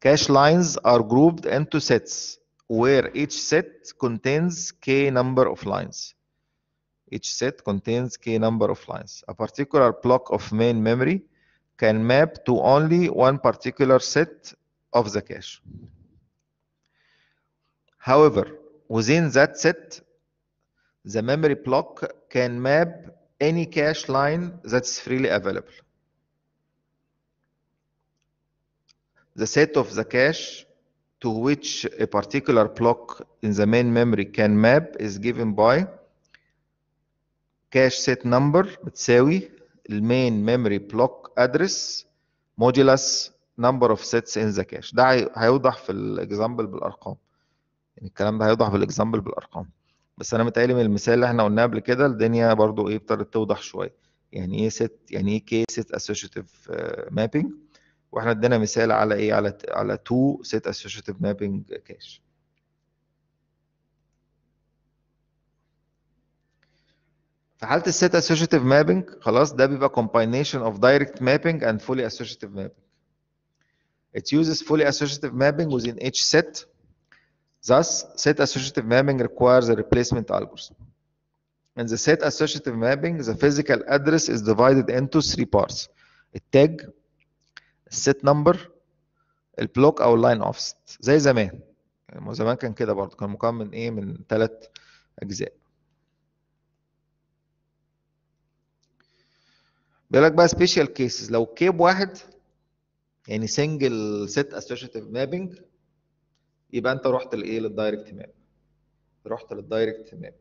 كاش لاينز ار جروبد انتو سيتس where each set contains k number of lines. Each set contains k number of lines. A particular block of main memory can map to only one particular set of the cache. However, within that set, the memory block can map any cache line that's freely available. The set of the cache to which a particular block in the main memory can map is given by cache set number بتساوي المين ميموري بلوك ادرس موديلس نمبر اوف سيتس ان ذا كاش ده هيوضح في الاكزامبل بالارقام يعني الكلام ده هيوضح في الاكزامبل بالارقام بس انا متهيألي من المثال اللي احنا قلناه قبل كده الدنيا برضو ايه ابتدت توضح شويه يعني ايه ست يعني ايه كي ست اسوشيتيف مابنج واحنا ادينا مثال على ايه على على تو سيت اسوشيتيف مابنج كاش في حاله السيت اسوشيتيف مابنج خلاص ده بيبقى combination of direct mapping and fully associative mapping It uses fully associative mapping within each set. Thus, set associative mapping requires a replacement algorithm. In the set associative mapping, the physical address is divided into three parts. A tag, الست نمبر البلوك او اللاين اوفست زي زمان يعني زمان كان كده برضه كان مكون من ايه من ثلاث اجزاء بيقول لك بقى سبيشال كيسز لو كيب واحد يعني سنجل سيت اسوشيتيف مابنج يبقى انت رحت لايه للدايركت ماب رحت للدايركت ماب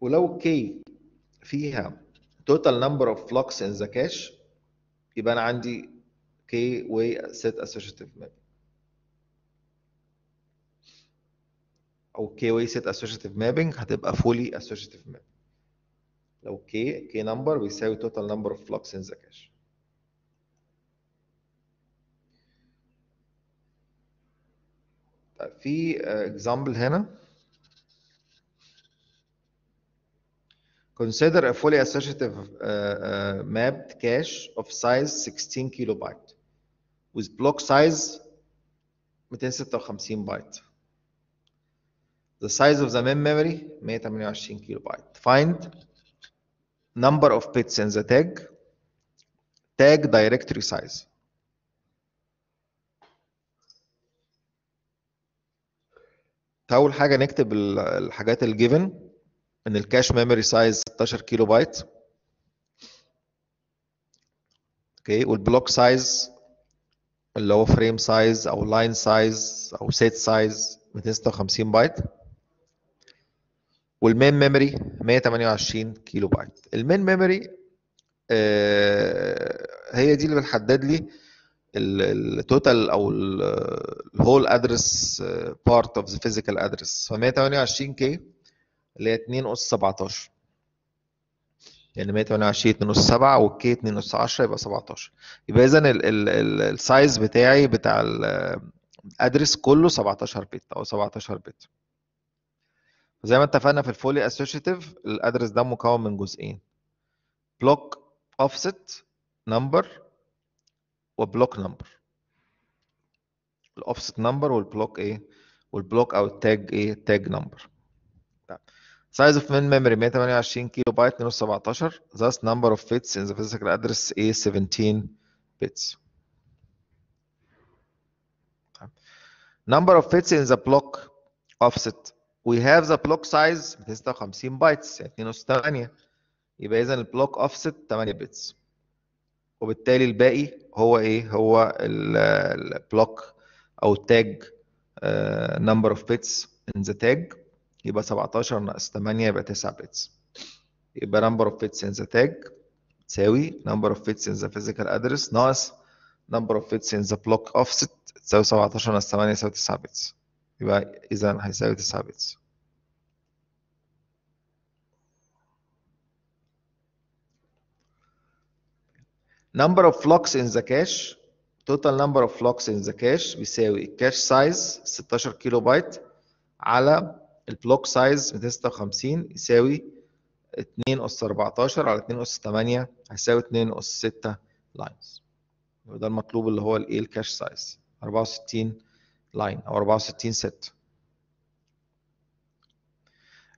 ولو كي فيها total number of flux in the cache يبقى انا عندي k way set associative map او k way set associative mapping هتبقى fully associative map لو k k number بيساوي total number of flux in the cache في example هنا Consider a fully assertive uh, uh, mapped cache of size 16 kilobyte with block size 256 byte. The size of the main memory 128 kilobyte. Find number of bits in the tag, tag directory size. أول حاجة نكتب الحاجات الجيفن ان الكاش ميموري سايز 16 كيلو بايت اوكي والبلوك سايز اللي هو فريم سايز او لاين سايز او سيت سايز 256 بايت والمين ميموري 128 كيلو بايت المين ميموري هي دي اللي بتحدد لي التوتال او الهول ادرس بارت اوف ذا فيزيكال ادرس ف 128 كي اللي هي 2 أس 17 يعني 128 2 أس 7 والكي 2 أس 10 يبقى 17 يبقى إذا السايز بتاعي بتاع الأدرس كله 17 بت أو 17 بت زي ما اتفقنا في الفولي اسوشيتيف الادرس ده مكون من جزئين بلوك اوفست نمبر وبلوك نمبر الاوفست نمبر والبلوك ايه والبلوك او التاج ايه تاج نمبر Size of main memory 128 كيلو بايت 217 thus number of bits in the physical address A 17 bits. Number of bits in the block offset we have the block size 256 بايتس يعني 2 يبقى اذا البلوك اوفست 8 بيتس وبالتالي الباقي هو ايه هو البلوك او التاج نمبر اوف بتس ان ذا تاج يبقى 17 ناقص 8 يبقى 9 بيتس يبقى نمبر اوف بيتس ان ذا تاج تساوي نمبر اوف بيتس ان ذا فيزيكال ادرس ناقص نمبر اوف بيتس ان ذا بلوك ست تساوي 17 ناقص 8 يساوي 9 بيتس يبقى اذا هيساوي 9 بيتس number of flocks in the cache total number of flocks in the cache بيساوي كاش سايز 16 كيلو بايت على البلوك سايز 256 يساوي 2 أس 14 على 2 أس 8 هيساوي 2 أس 6 لاينز وده المطلوب اللي هو الايه الكاش سايز 64 لاين أو 64 ست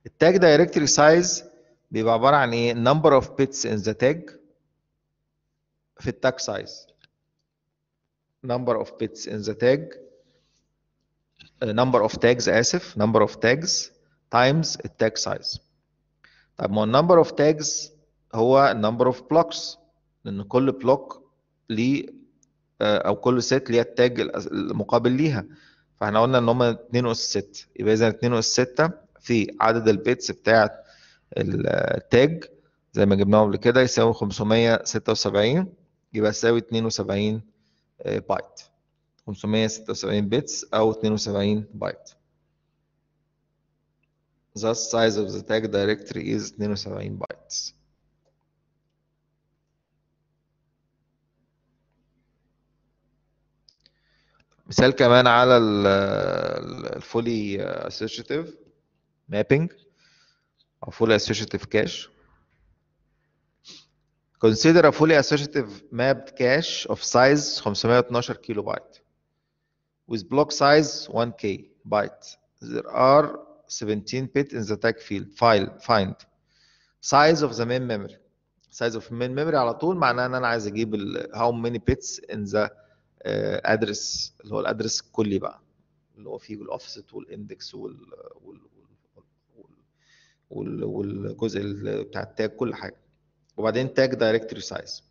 التاج دايركتري سايز بيبقى عبارة عن ايه number of بيتس in the tag في التاج سايز number of بيتس in the tag number of tags اسف number of tags times التاج سايز طب ما number of tags هو number of blocks لان كل بلوك ليه آه، او كل ست ليها التاج المقابل ليها فاحنا قلنا ان هما 2 اس 6 يبقى اذا 2 اس 6 في عدد البيتس بتاعه التاج زي ما جبناه قبل كده يساوي 576 يبقى يساوي 72 بايت 576 بتس أو 72 بايت. Thus size of the tag directory is 72 bytes. مثال كمان على fully associative mapping أو fully associative cache. Consider a fully associative mapped cache of size 512 كيلو with block size 1K byte. There are 17 bit in the tag field file find size of the main memory size of main memory على طول معناها ان انا عايز اجيب ال how many bits in the uh, address اللي هو الادرس الكلي بقى اللي هو فيه الاوفست والاندكس وال وال وال والجزء بتاع التاج كل حاجه وبعدين تاج directory سايز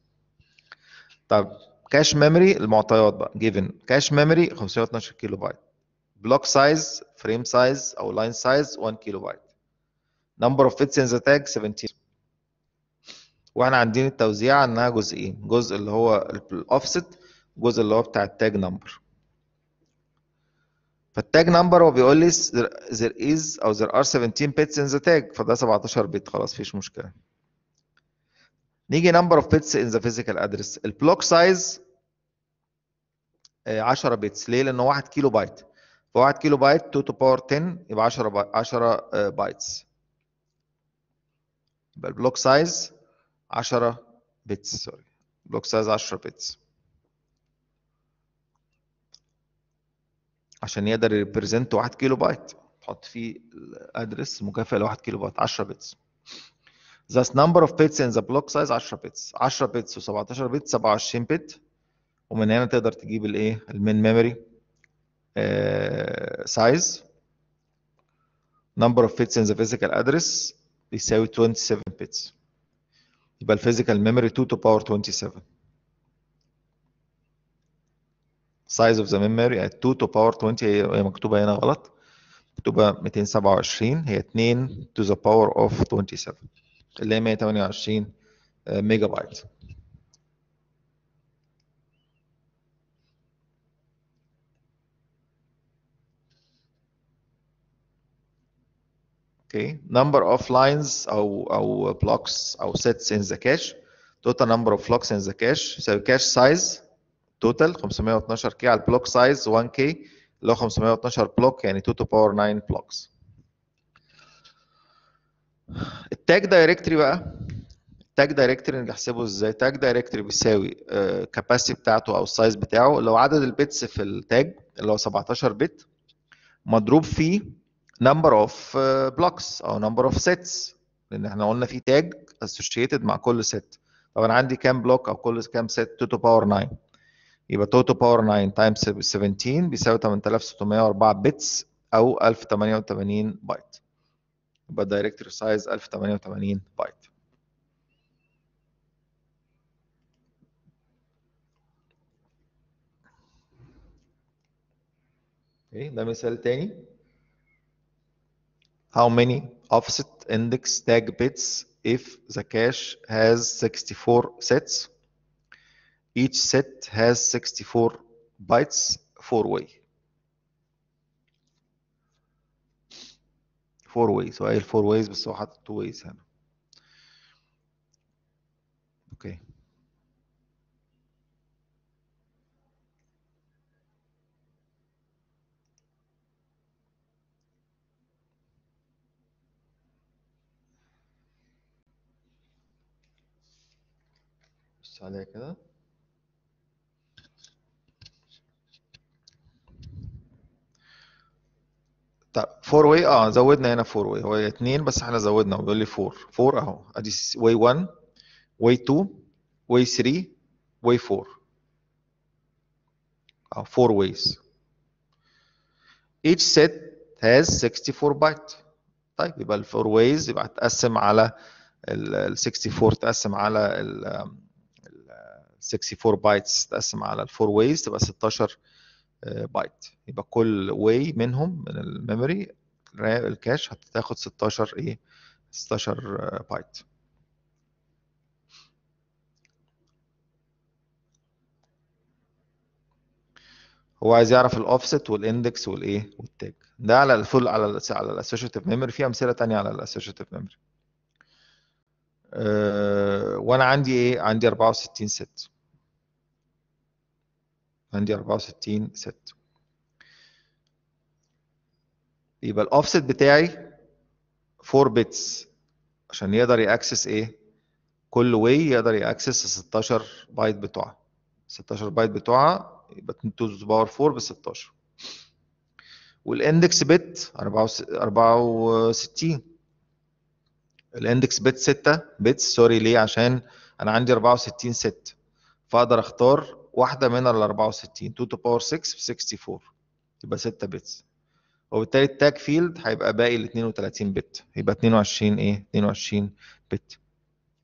طب كاش ميموري المعطيات بقى جيفن كاش ميموري 512 كيلو بايت بلوك سايز فريم سايز او لاين سايز 1 كيلو بايت نمبر اوف فيتس ان ذا تاج 17 واحنا عندنا التوزيع انها جزئين جزء اللي هو الاوفست جزء اللي هو بتاع التاج نمبر فالتاج نمبر هو بيقول لي there is او there are 17 bits in the tag فده 17 بيت خلاص مفيش مشكله نيجي نمبر اوف بيتس ان ذا فيزيكال ادرس البلوك سايز 10 بيتس ليه؟ لانه 1 كيلو بايت ف 1 كيلو بايت 2 تو باور 10 يبقى 10 10 بايتس يبقى البلوك سايز 10 بيتس سوري بلوك سايز 10 بيتس عشان يقدر يبريزنت 1 كيلو بايت تحط فيه الادرس مكافئه ل 1 كيلو بايت 10 بيتس ذس نمبر اوف بيتس ان ذا بلوك سايز 10 بيتس 10 بيتس و17 بيت 27 بيت ومن هنا تقدر تجيب الايه المين ميموري سايز نمبر اوف بيتس ان ذا فيزيكال ادرس بيساوي 27 بيتس يبقى الفيزيكال ميموري 2 تو باور 27 سايز اوف ذا ميموري 2 تو باور 20 هي مكتوبه هنا غلط مكتوبه 227 هي 2 تو ذا باور اوف 27 اللي هي 128 ميجا بايت اوكي نمبر اوف لاينز او او بلوكس او سيتس ان ذا كاش توتال نمبر اوف بلوكس ان ذا كاش يساوي كاش سايز توتال 512 كي على البلوك سايز 1 كي اللي هو 512 بلوك يعني 2 تو باور 9 بلوكس التاج دايركتري بقى التاج دايركتري نحسبه ازاي تاج دايركتري بيساوي كاباسيتي آه، بتاعته او السايز بتاعه لو عدد البيتس في التاج اللي هو 17 بت مضروب في نمبر اوف بلوكس او نمبر اوف سيتس لان احنا قلنا في تاج اسوشيتد مع كل ست طب انا عندي كام بلوك او كل كام ست 2 تو باور 9 يبقى 2 تو باور 9 تايمز 17 بيساوي 8604 بتس او 1088 بايت يبقى الدايركتوري سايز 1088 بايت اوكي ده مثال تاني how many offset index tag bits if the cache has 64 sets each set has 64 bytes four way فور ويز وهي الفور فور ويز بس هو حاطط تو ويز هنا اوكي بص عليها كده طب فور واي اه زودنا هنا فور واي هو اثنين بس احنا زودنا بيقول لي فور فور اهو ادي واي 1 واي 2 واي 3 واي 4 اه فور وايز each set has 64 بايت طيب يبقى الفور وايز يبقى تقسم على ال 64 تقسم على ال 64 بايتس تقسم على الفور وايز تبقى 16 بايت آه، يبقى كل واي منهم من الميموري الكاش هتاخد 16 ايه 16 بايت آه، هو عايز يعرف الاوفست والاندكس والايه والتاج ده على الفول على الـ على الاسوشيتيف ميموري في امثله ثانيه على الاسوشيتيف ميموري أه وانا عندي ايه عندي 64 ست عندي 64 ست يبقى الاوفست بتاعي 4 بتس عشان يقدر ياكسس ايه كل واي يقدر ياكسس 16 بايت بتوعها 16 بايت بتوعها يبقى 2 تو باور 4 ب 16 والاندكس بت 64 الاندكس بت 6 بتس سوري ليه عشان انا عندي 64 ست فاقدر اختار واحدة من ال 64 2 to power 6 في 64 يبقى 6 بتس وبالتالي التاج فيلد هيبقى باقي ال 32 بت يبقى 22 ايه 22 بت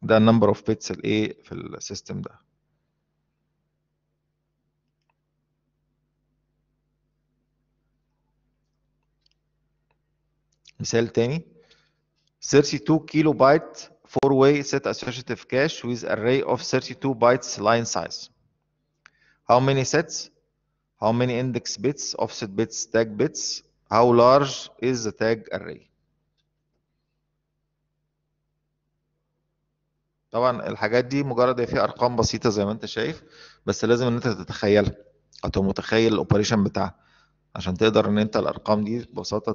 ده النمبر اوف بتس الايه في السيستم ده مثال تاني 32 كيلو بايت 4 way set associative cache with array of 32 bytes line size How many sets? How many index bits, offset bits, tag bits? How large is the tag array? طبعا الحاجات دي مجرد هي فيها ارقام بسيطه زي ما انت شايف بس لازم ان انت تتخيلها او تبقى متخيل الاوبريشن بتاعها عشان تقدر ان انت الارقام دي ببساطه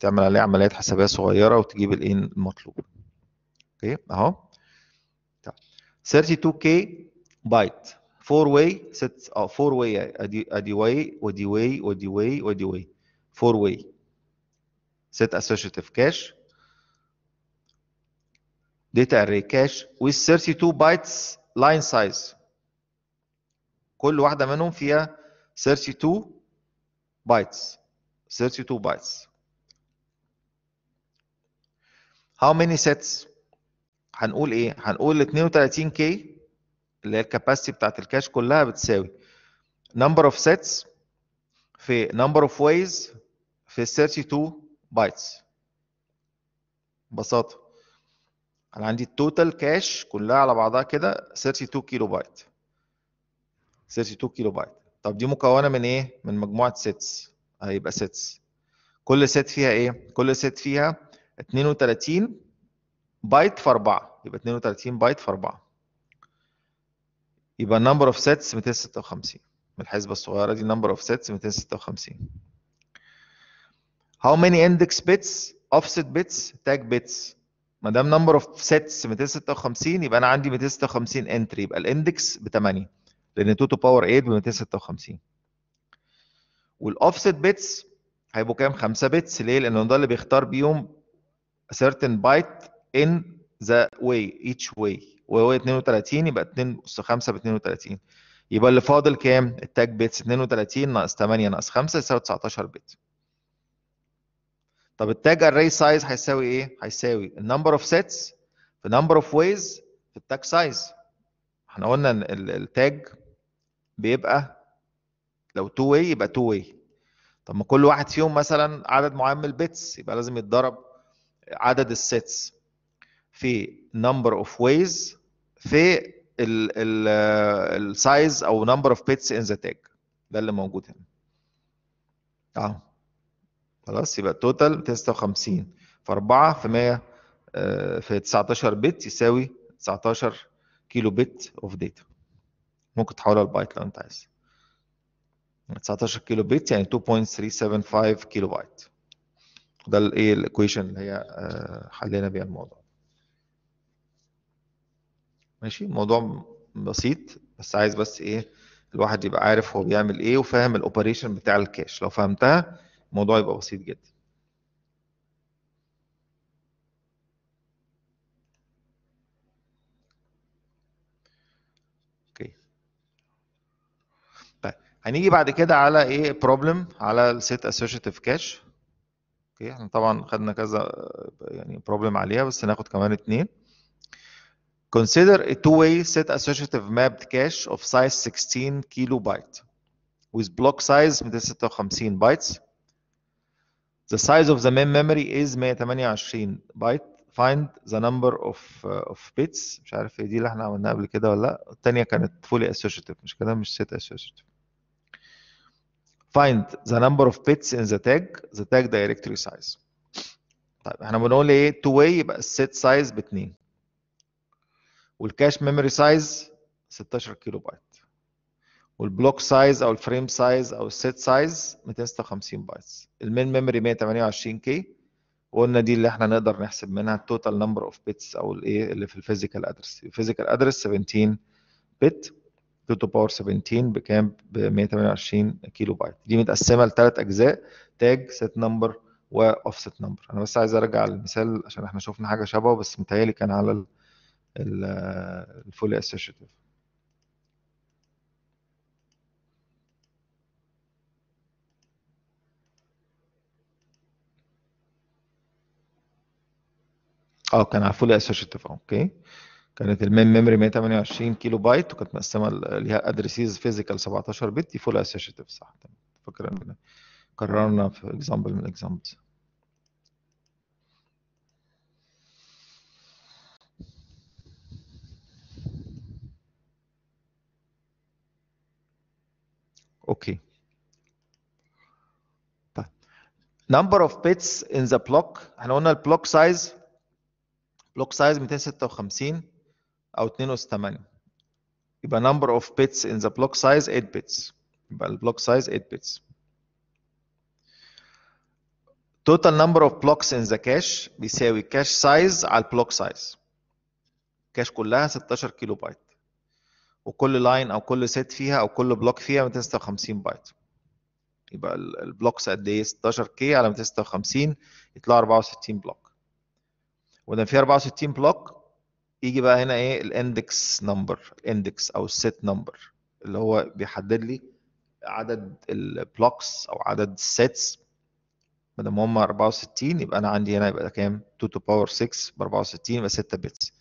تعمل عليها عمليات حسابيه صغيره وتجيب الاين المطلوب اوكي اهو 32k طيب. بايت فور واي ست اه فور واي ادي ادي واي ودي واي ودي واي ودي واي فور واي ست اسوشيتيف كاش داتا اري كاش و 32 بايتس لاين سايز كل واحده منهم فيها 32 بايتس 32 بايتس هاو many سيتس هنقول ايه هنقول 32 كي اللي هي الكاباسيتي بتاعت الكاش كلها بتساوي نمبر اوف سيتس في نمبر اوف ويز في 32 بايتس ببساطه انا عندي التوتال كاش كلها على بعضها كده 32 كيلو بايت 32 كيلو بايت طب دي مكونه من ايه من مجموعه سيتس هيبقى سيتس كل set فيها ايه كل set فيها 32 بايت في 4 يبقى 32 بايت في 4 يبقى number of sets 256 من الحسبه الصغيره دي number of sets 256 how many index bits offset bits tag bits ما دام number of sets 256 يبقى انا عندي 256 entry يبقى الاندكس ب 8 لان 2 to power 8 ب 256 offset bits هيبقوا كام 5 bits ليه لان ده اللي بيختار بيهم a certain byte in the way each way وهو 32 يبقى 2 أس 5 ب 32 يبقى اللي فاضل كام؟ التاج بيتس 32 ناقص 8 ناقص 5 يساوي 19 بيت. طب التاج array size هيساوي ايه؟ هيساوي النمبر اوف سيتس في نمبر اوف ويز في التاج سايز. احنا قلنا ان التاج بيبقى لو 2 واي يبقى 2 واي. طب ما كل واحد فيهم مثلا عدد معين من البيتس يبقى لازم يتضرب عدد السيتس في number of ways في السايز او نمبر اوف بيتس ان ذا تاج ده اللي موجود هنا اه خلاص يبقى التوتال 59 في 4 في 100 آه، في 19 بت يساوي 19 كيلو بت اوف داتا ممكن تحولها لبايت لو انت عايز 19 كيلو بت يعني 2.375 كيلو بايت ده الايه الايكويشن اللي هي آه، حلينا بيها الموضوع ماشي الموضوع بسيط بس عايز بس ايه الواحد يبقى عارف هو بيعمل ايه وفاهم الاوبريشن بتاع الكاش لو فهمتها الموضوع يبقى بسيط جدا اوكي طيب هنيجي بعد كده على ايه بروبلم على السيت اسوشيتيف كاش اوكي احنا طبعا خدنا كذا يعني بروبلم عليها بس هناخد كمان اتنين Consider a two-way set associative mapped cache of size 16 kilobyte with block size 256 bytes. The size of the main memory is 128 byte. Find the number of uh, of bits مش عارف ايه دي اللي احنا عملناها قبل كده ولا لا الثانيه كانت fully associative مش كده مش set associative. Find the number of bits in the tag the tag directory size. طيب احنا بنقول ايه two way يبقى set size ب 2 والكاش ميموري سايز 16 كيلو بايت والبلوك سايز او الفريم سايز او السيت سايز 256 بايت المين ميموري 128 كي وقلنا دي اللي احنا نقدر نحسب منها التوتال نمبر اوف بيتس او الايه اللي في الفيزيكال ادرس الفيزيكال ادرس 17 بت تو تو باور 17 بكام ب 128 كيلو بايت دي متقسمه لثلاث اجزاء تاج سيت نمبر سيت نمبر انا بس عايز ارجع للمثال عشان احنا شفنا حاجه شبهه بس متهيألي كان على الفولي اسوشيتيف اه كان على فولي اسوشيتيف اوكي كانت المين ميموري 128 كيلو بايت وكانت مقسمه ليها ادريسيز فيزيكال 17 بت دي فول اسوشيتيف صح تمام فاكر قررنا في اكزامبل من الاكزامبلز اوكي number of bits in the block احنا قلنا البلوك سايز بلوك سايز 256 او 2.8 يبقى number of bits in the block size 8 bits يبقى البلوك سايز 8 bits total number of blocks in the cache بيساوي cache size على البلوك size cache كلها 16 كيلو بايت وكل لاين او كل سيت فيها او كل بلوك فيها 256 بايت يبقى البلوكس قد ايه 16 كي على 256 يطلع 64 بلوك وده في 64 بلوك يجي بقى هنا ايه الاندكس نمبر الاندكس او السيت نمبر اللي هو بيحدد لي عدد البلوكس او عدد السيتس ما دام هم 64 يبقى انا عندي هنا يبقى كام 2 تو باور 6 ب 64 يبقى 6 بيتس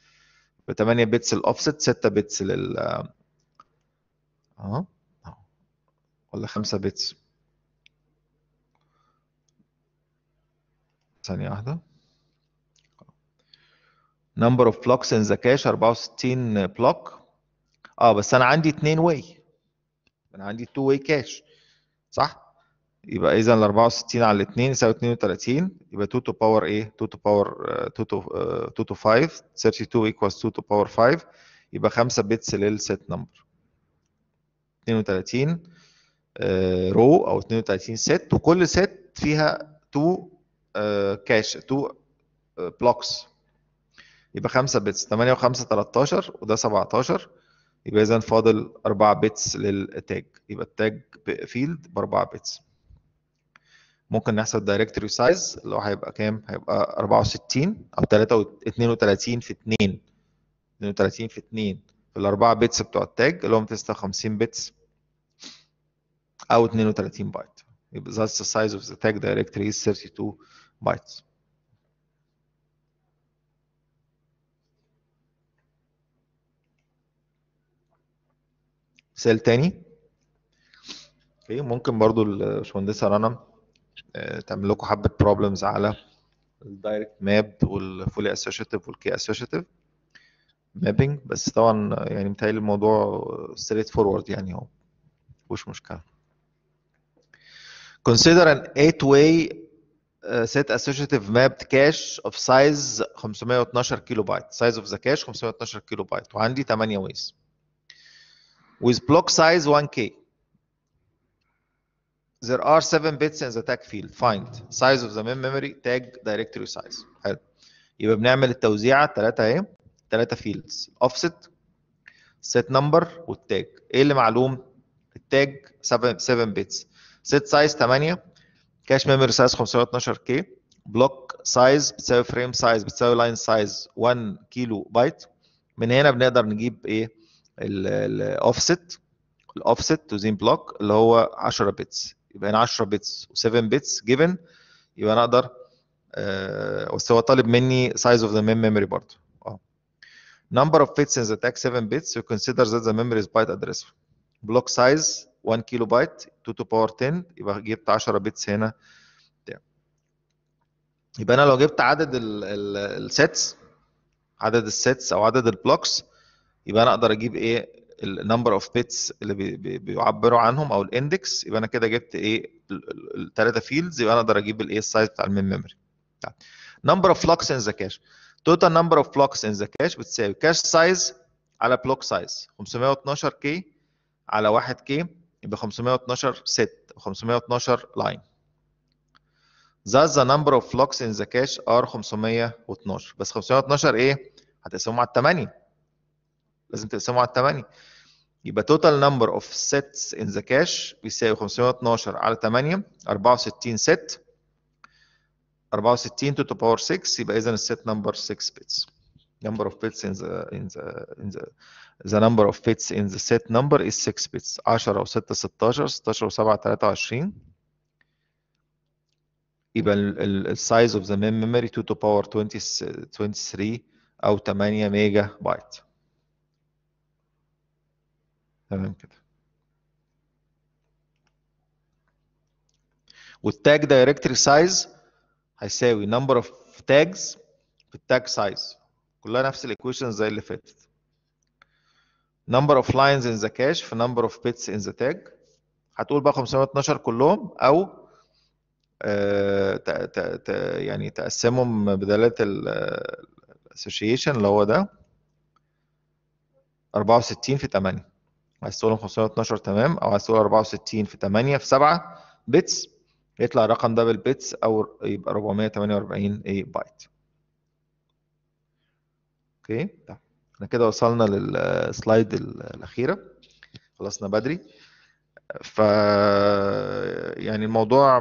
ب 8 بتس الاوفست 6 بتس لل اهو آه، ولا 5 بتس ثانية واحدة number of blocks in the cache 64 بلوك اه بس انا عندي 2 واي انا عندي 2 واي كاش صح يبقى اذا ال 64 على 2 يساوي 32 يبقى 2 تو باور ايه 2 تو باور 2 تو 2 5 32 ايكوالز 2 تو باور 5 يبقى 5 بيتس للست نمبر 32 رو او 32 ست وكل ست فيها 2 كاش 2 بلوكس يبقى 5 بيتس 8 و5 13 وده 17 يبقى اذا فاضل 4 بيتس للتاج يبقى التاج فيلد ب 4 بيتس ممكن نحسب دايركتوري سايز اللي هو هيبقى كام؟ هيبقى 64 او 3 32 في 2 32 في 2 في الاربعه بيتس بتوع التاج اللي هم 59 بيتس او 32 بايت يبقى that's the size of the tag directory is 32 bytes مثال تاني اوكي ممكن برضو الباشمهندسه رنا آه، تعمل لكم حبه بروبلمز على الدايركت ماب والفولي اسوشيتيف والكي اسوشيتيف مابنج بس طبعا يعني متهيألي الموضوع ستريت فورورد يعني هو مفيهوش مشكله consider an 8 way آه، set associative mapped cache of size 512 كيلو بايت size of the cache 512 كيلو بايت وعندي 8 ways with block size 1k there are seven bits in the tag field find size of the main memory tag directory size حلو يبقى بنعمل التوزيعه الثلاثه اهي ثلاثه فيلدز offset set number والتاج ايه اللي معلوم التاج 7 bits set size 8 كاش ميموري سايز 512 كي بلوك سايز بتساوي فريم سايز بتساوي لاين سايز 1 كيلو بايت من هنا بنقدر نجيب ايه الاوفست الاوفست تو زين بلوك اللي هو 10 بيتس يبقى هنا 10 بيتس و7 بيتس جيفن يبقى انا اقدر آه، بس هو طالب مني سايز اوف ذا مين ميموري برضه اه نمبر اوف بيتس ان ذا تاك 7 بيتس يو كونسيدر ذا the بايت is بلوك سايز 1 كيلو بايت 2 تو باور 10 يبقى جبت 10 بيتس هنا يبقى انا لو جبت عدد السيتس عدد السيتس او عدد البلوكس يبقى انا اقدر اجيب ايه النمبر اوف بيتس اللي بي بيعبروا عنهم او الاندكس يبقى انا كده جبت ايه الثلاثه فيلدز يبقى انا اقدر اجيب الايه السايز بتاع المين ميموري نمبر اوف لوكس ان ذا كاش توتال نمبر اوف لوكس ان ذا كاش بتساوي كاش سايز على بلوك سايز 512 كي على 1 كي يبقى 512 ست 512 لاين thus the number of blocks in the cache are 512 بس 512 ايه هتقسمهم على 8 لازم تقسمهم على 8 يبقى total number of sets in the cache بيساوي 512 على 8 64 set 64 to the power 6 يبقى اذا set number 6 bits number of bits in the in the in the the number of bits in the set number is 6 bits 10 و 6 16 16 و 7 23 يبقى ال size of the memory 2 to the power 20 23 او 8 ميجا بايت تمام كده والتاج دايركتري سايز هيساوي نمبر اوف تاجز في التاج سايز كلها نفس الايكويشن زي اللي فاتت نمبر اوف لاينز ان ذا كاش في نمبر اوف بيتس ان ذا تاج هتقول بقى 512 كلهم او آه، يعني تقسمهم بدلاله الاسوشيشن اللي هو ده 64 في 8 عايز تقولهم 512 تمام او عايز تقول 64 في 8 في 7 بيتس يطلع الرقم ده بالبيتس او يبقى 448 اي بايت اوكي طيب احنا كده وصلنا للسلايد الاخيره خلصنا بدري ف يعني الموضوع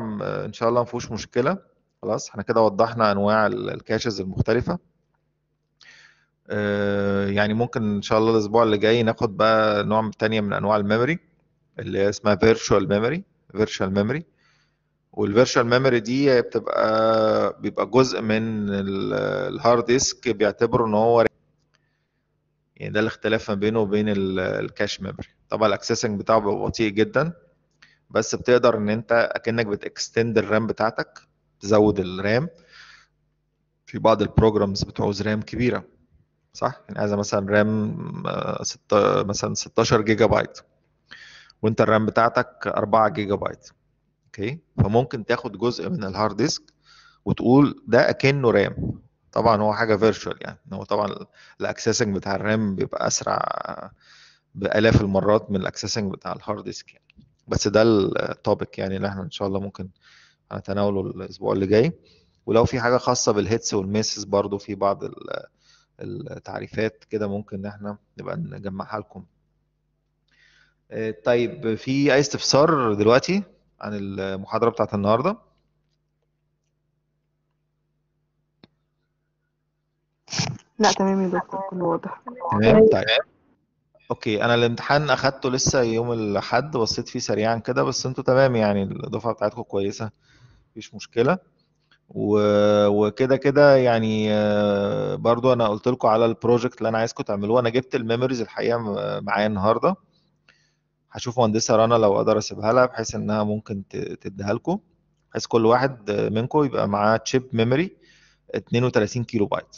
ان شاء الله ما فيهوش مشكله خلاص احنا كده وضحنا انواع الكاشز المختلفه آه، يعني ممكن ان شاء الله الاسبوع اللي جاي ناخد بقى نوع تانية من انواع الميموري اللي اسمها فيرتشوال ميموري فيرتشوال ميموري والفيرتشوال ميموري دي بتبقى بيبقى جزء من الهارد ديسك بيعتبره ان هو يعني ده الاختلاف ما بينه وبين الكاش ميموري طبعا الاكسسنج بتاعه بيبقى بطيء جدا بس بتقدر ان انت اكنك بتكستند الرام بتاعتك تزود الرام في بعض البروجرامز بتعوز رام كبيره صح يعني عايزه مثلا رام آه، ستة مثلا 16 جيجا بايت وانت الرام بتاعتك 4 جيجا بايت اوكي فممكن تاخد جزء من الهارد ديسك وتقول ده اكنه رام طبعا هو حاجه فيرتشوال يعني هو طبعا الاكسسنج بتاع الرام بيبقى اسرع بالاف المرات من الاكسسنج بتاع الهارد ديسك يعني بس ده التوبيك يعني اللي احنا ان شاء الله ممكن هنتناوله الاسبوع اللي جاي ولو في حاجه خاصه بالهيتس والميسز برضو في بعض ال التعريفات كده ممكن ان احنا نبقى نجمعها لكم آه، طيب في اي استفسار دلوقتي عن المحاضرة بتاعت النهاردة لا تمام يا دكتور كله واضح تمام طيب اوكي انا الامتحان اخدته لسه يوم الاحد بصيت فيه سريعا كده بس انتوا تمام يعني الدفعه بتاعتكم كويسه مفيش مشكله وكده كده يعني آه، برضو انا قلت لكم على البروجكت اللي انا عايزكم تعملوه انا جبت الميموريز الحقيقه معايا النهارده هشوف مهندسه رنا لو اقدر اسيبها لها بحيث انها ممكن تديها لكم بحيث كل واحد منكم يبقى معاه تشيب ميموري 32 كيلو بايت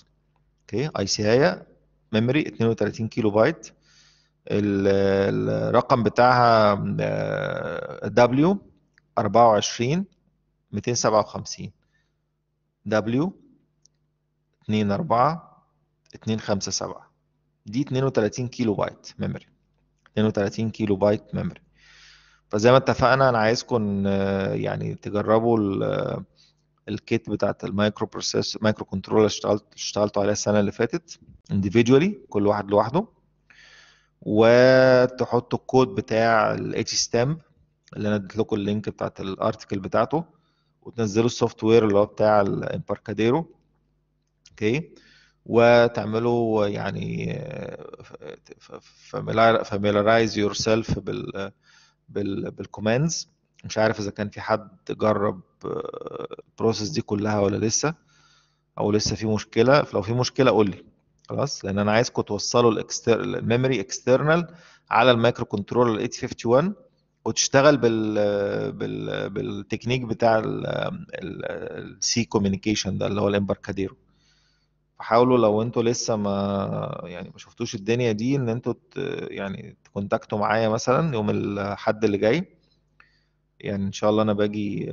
اوكي اي سي هي ميموري 32 كيلو بايت الرقم بتاعها دبليو 24 257 W 2 4 2 5 7 دي 32 كيلو بايت ميموري 32 كيلو بايت ميموري فزي ما اتفقنا انا عايزكم آه، يعني تجربوا آه، الكيت بتاعت المايكرو بروسيس مايكرو كنترولر اشتغلت اشتغلتوا عليها السنه اللي فاتت individually كل واحد لوحده وتحطوا الكود بتاع الاتش ستامب اللي انا اديت لكم اللينك بتاعت الارتكل بتاعته وتنزلوا السوفت وير اللي هو بتاع الامباركاديرو اوكي وتعملوا يعني فاميلارايز يور سيلف بال بالكوماندز مش عارف اذا كان في حد جرب البروسيس آه، دي كلها ولا لسه او لسه في مشكله فلو في مشكله قول لي خلاص لان انا عايزكم توصلوا الميموري اكسترنال على المايكرو كنترولر 851 وتشتغل بال بال بالتكنيك بتاع السي كوميونيكيشن ده اللي هو الامبركاديرو فحاولوا لو انتوا لسه ما يعني ما شفتوش الدنيا دي ان انتوا يعني تكونتاكتوا معايا مثلا يوم الحد اللي جاي يعني ان شاء الله انا باجي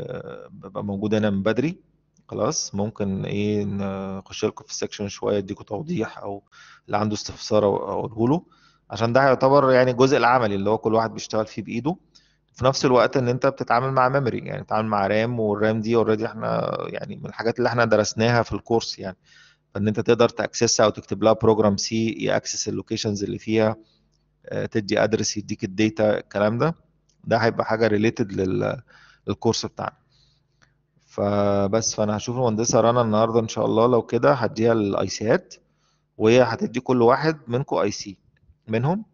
ببقى موجود انا من بدري خلاص ممكن ايه نخش لكم في السكشن شويه اديكم توضيح او اللي عنده استفسار اقوله له عشان ده هيعتبر يعني الجزء العملي اللي هو كل واحد بيشتغل فيه بايده في نفس الوقت ان انت بتتعامل مع ميموري يعني بتتعامل مع رام والرام دي اوريدي احنا يعني من الحاجات اللي احنا درسناها في الكورس يعني فان انت تقدر تاكسسها او تكتب لها بروجرام سي ياكسس اللوكيشنز اللي فيها آه، تدي ادرس يديك الداتا الكلام ده ده هيبقى حاجه ريليتد للكورس بتاعنا فبس فانا هشوف المهندسه رنا النهارده ان شاء الله لو كده هديها الاي سيات وهي هتدي كل واحد منكم اي سي منهم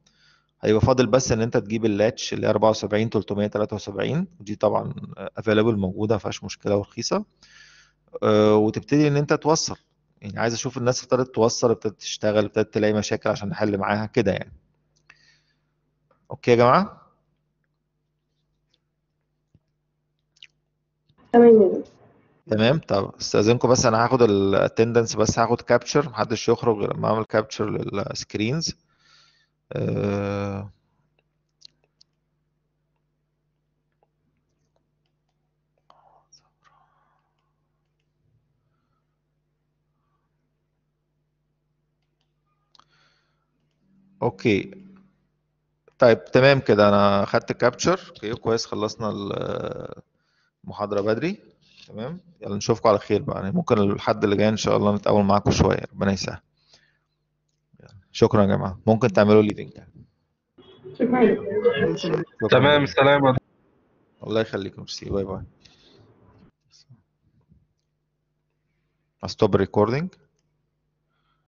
هيبقى فاضل بس ان انت تجيب اللاتش اللي 74 373 ودي طبعا افيلابل موجوده ما فيهاش مشكله ورخيصه آه، وتبتدي ان انت توصل يعني عايز اشوف الناس ابتدت توصل ابتدت تشتغل ابتدت تلاقي مشاكل عشان نحل معاها كده يعني اوكي يا جماعه تمام تمام طب استاذنكم بس انا هاخد الاتندنس بس هاخد كابتشر محدش يخرج لما اعمل كابتشر للسكرينز آه، اوكي طيب تمام كده انا خدت كابتشر اوكي كويس خلصنا المحاضره بدري تمام يلا نشوفكم على خير بقى يعني ممكن الحد اللي جاي ان شاء الله نتقابل معاكم شويه ربنا يسهل شكرا يا جماعه ممكن تعملوا لي لينك شكرا تمام سلام الله يخليكم ميرسي باي باي استوب ريكوردينج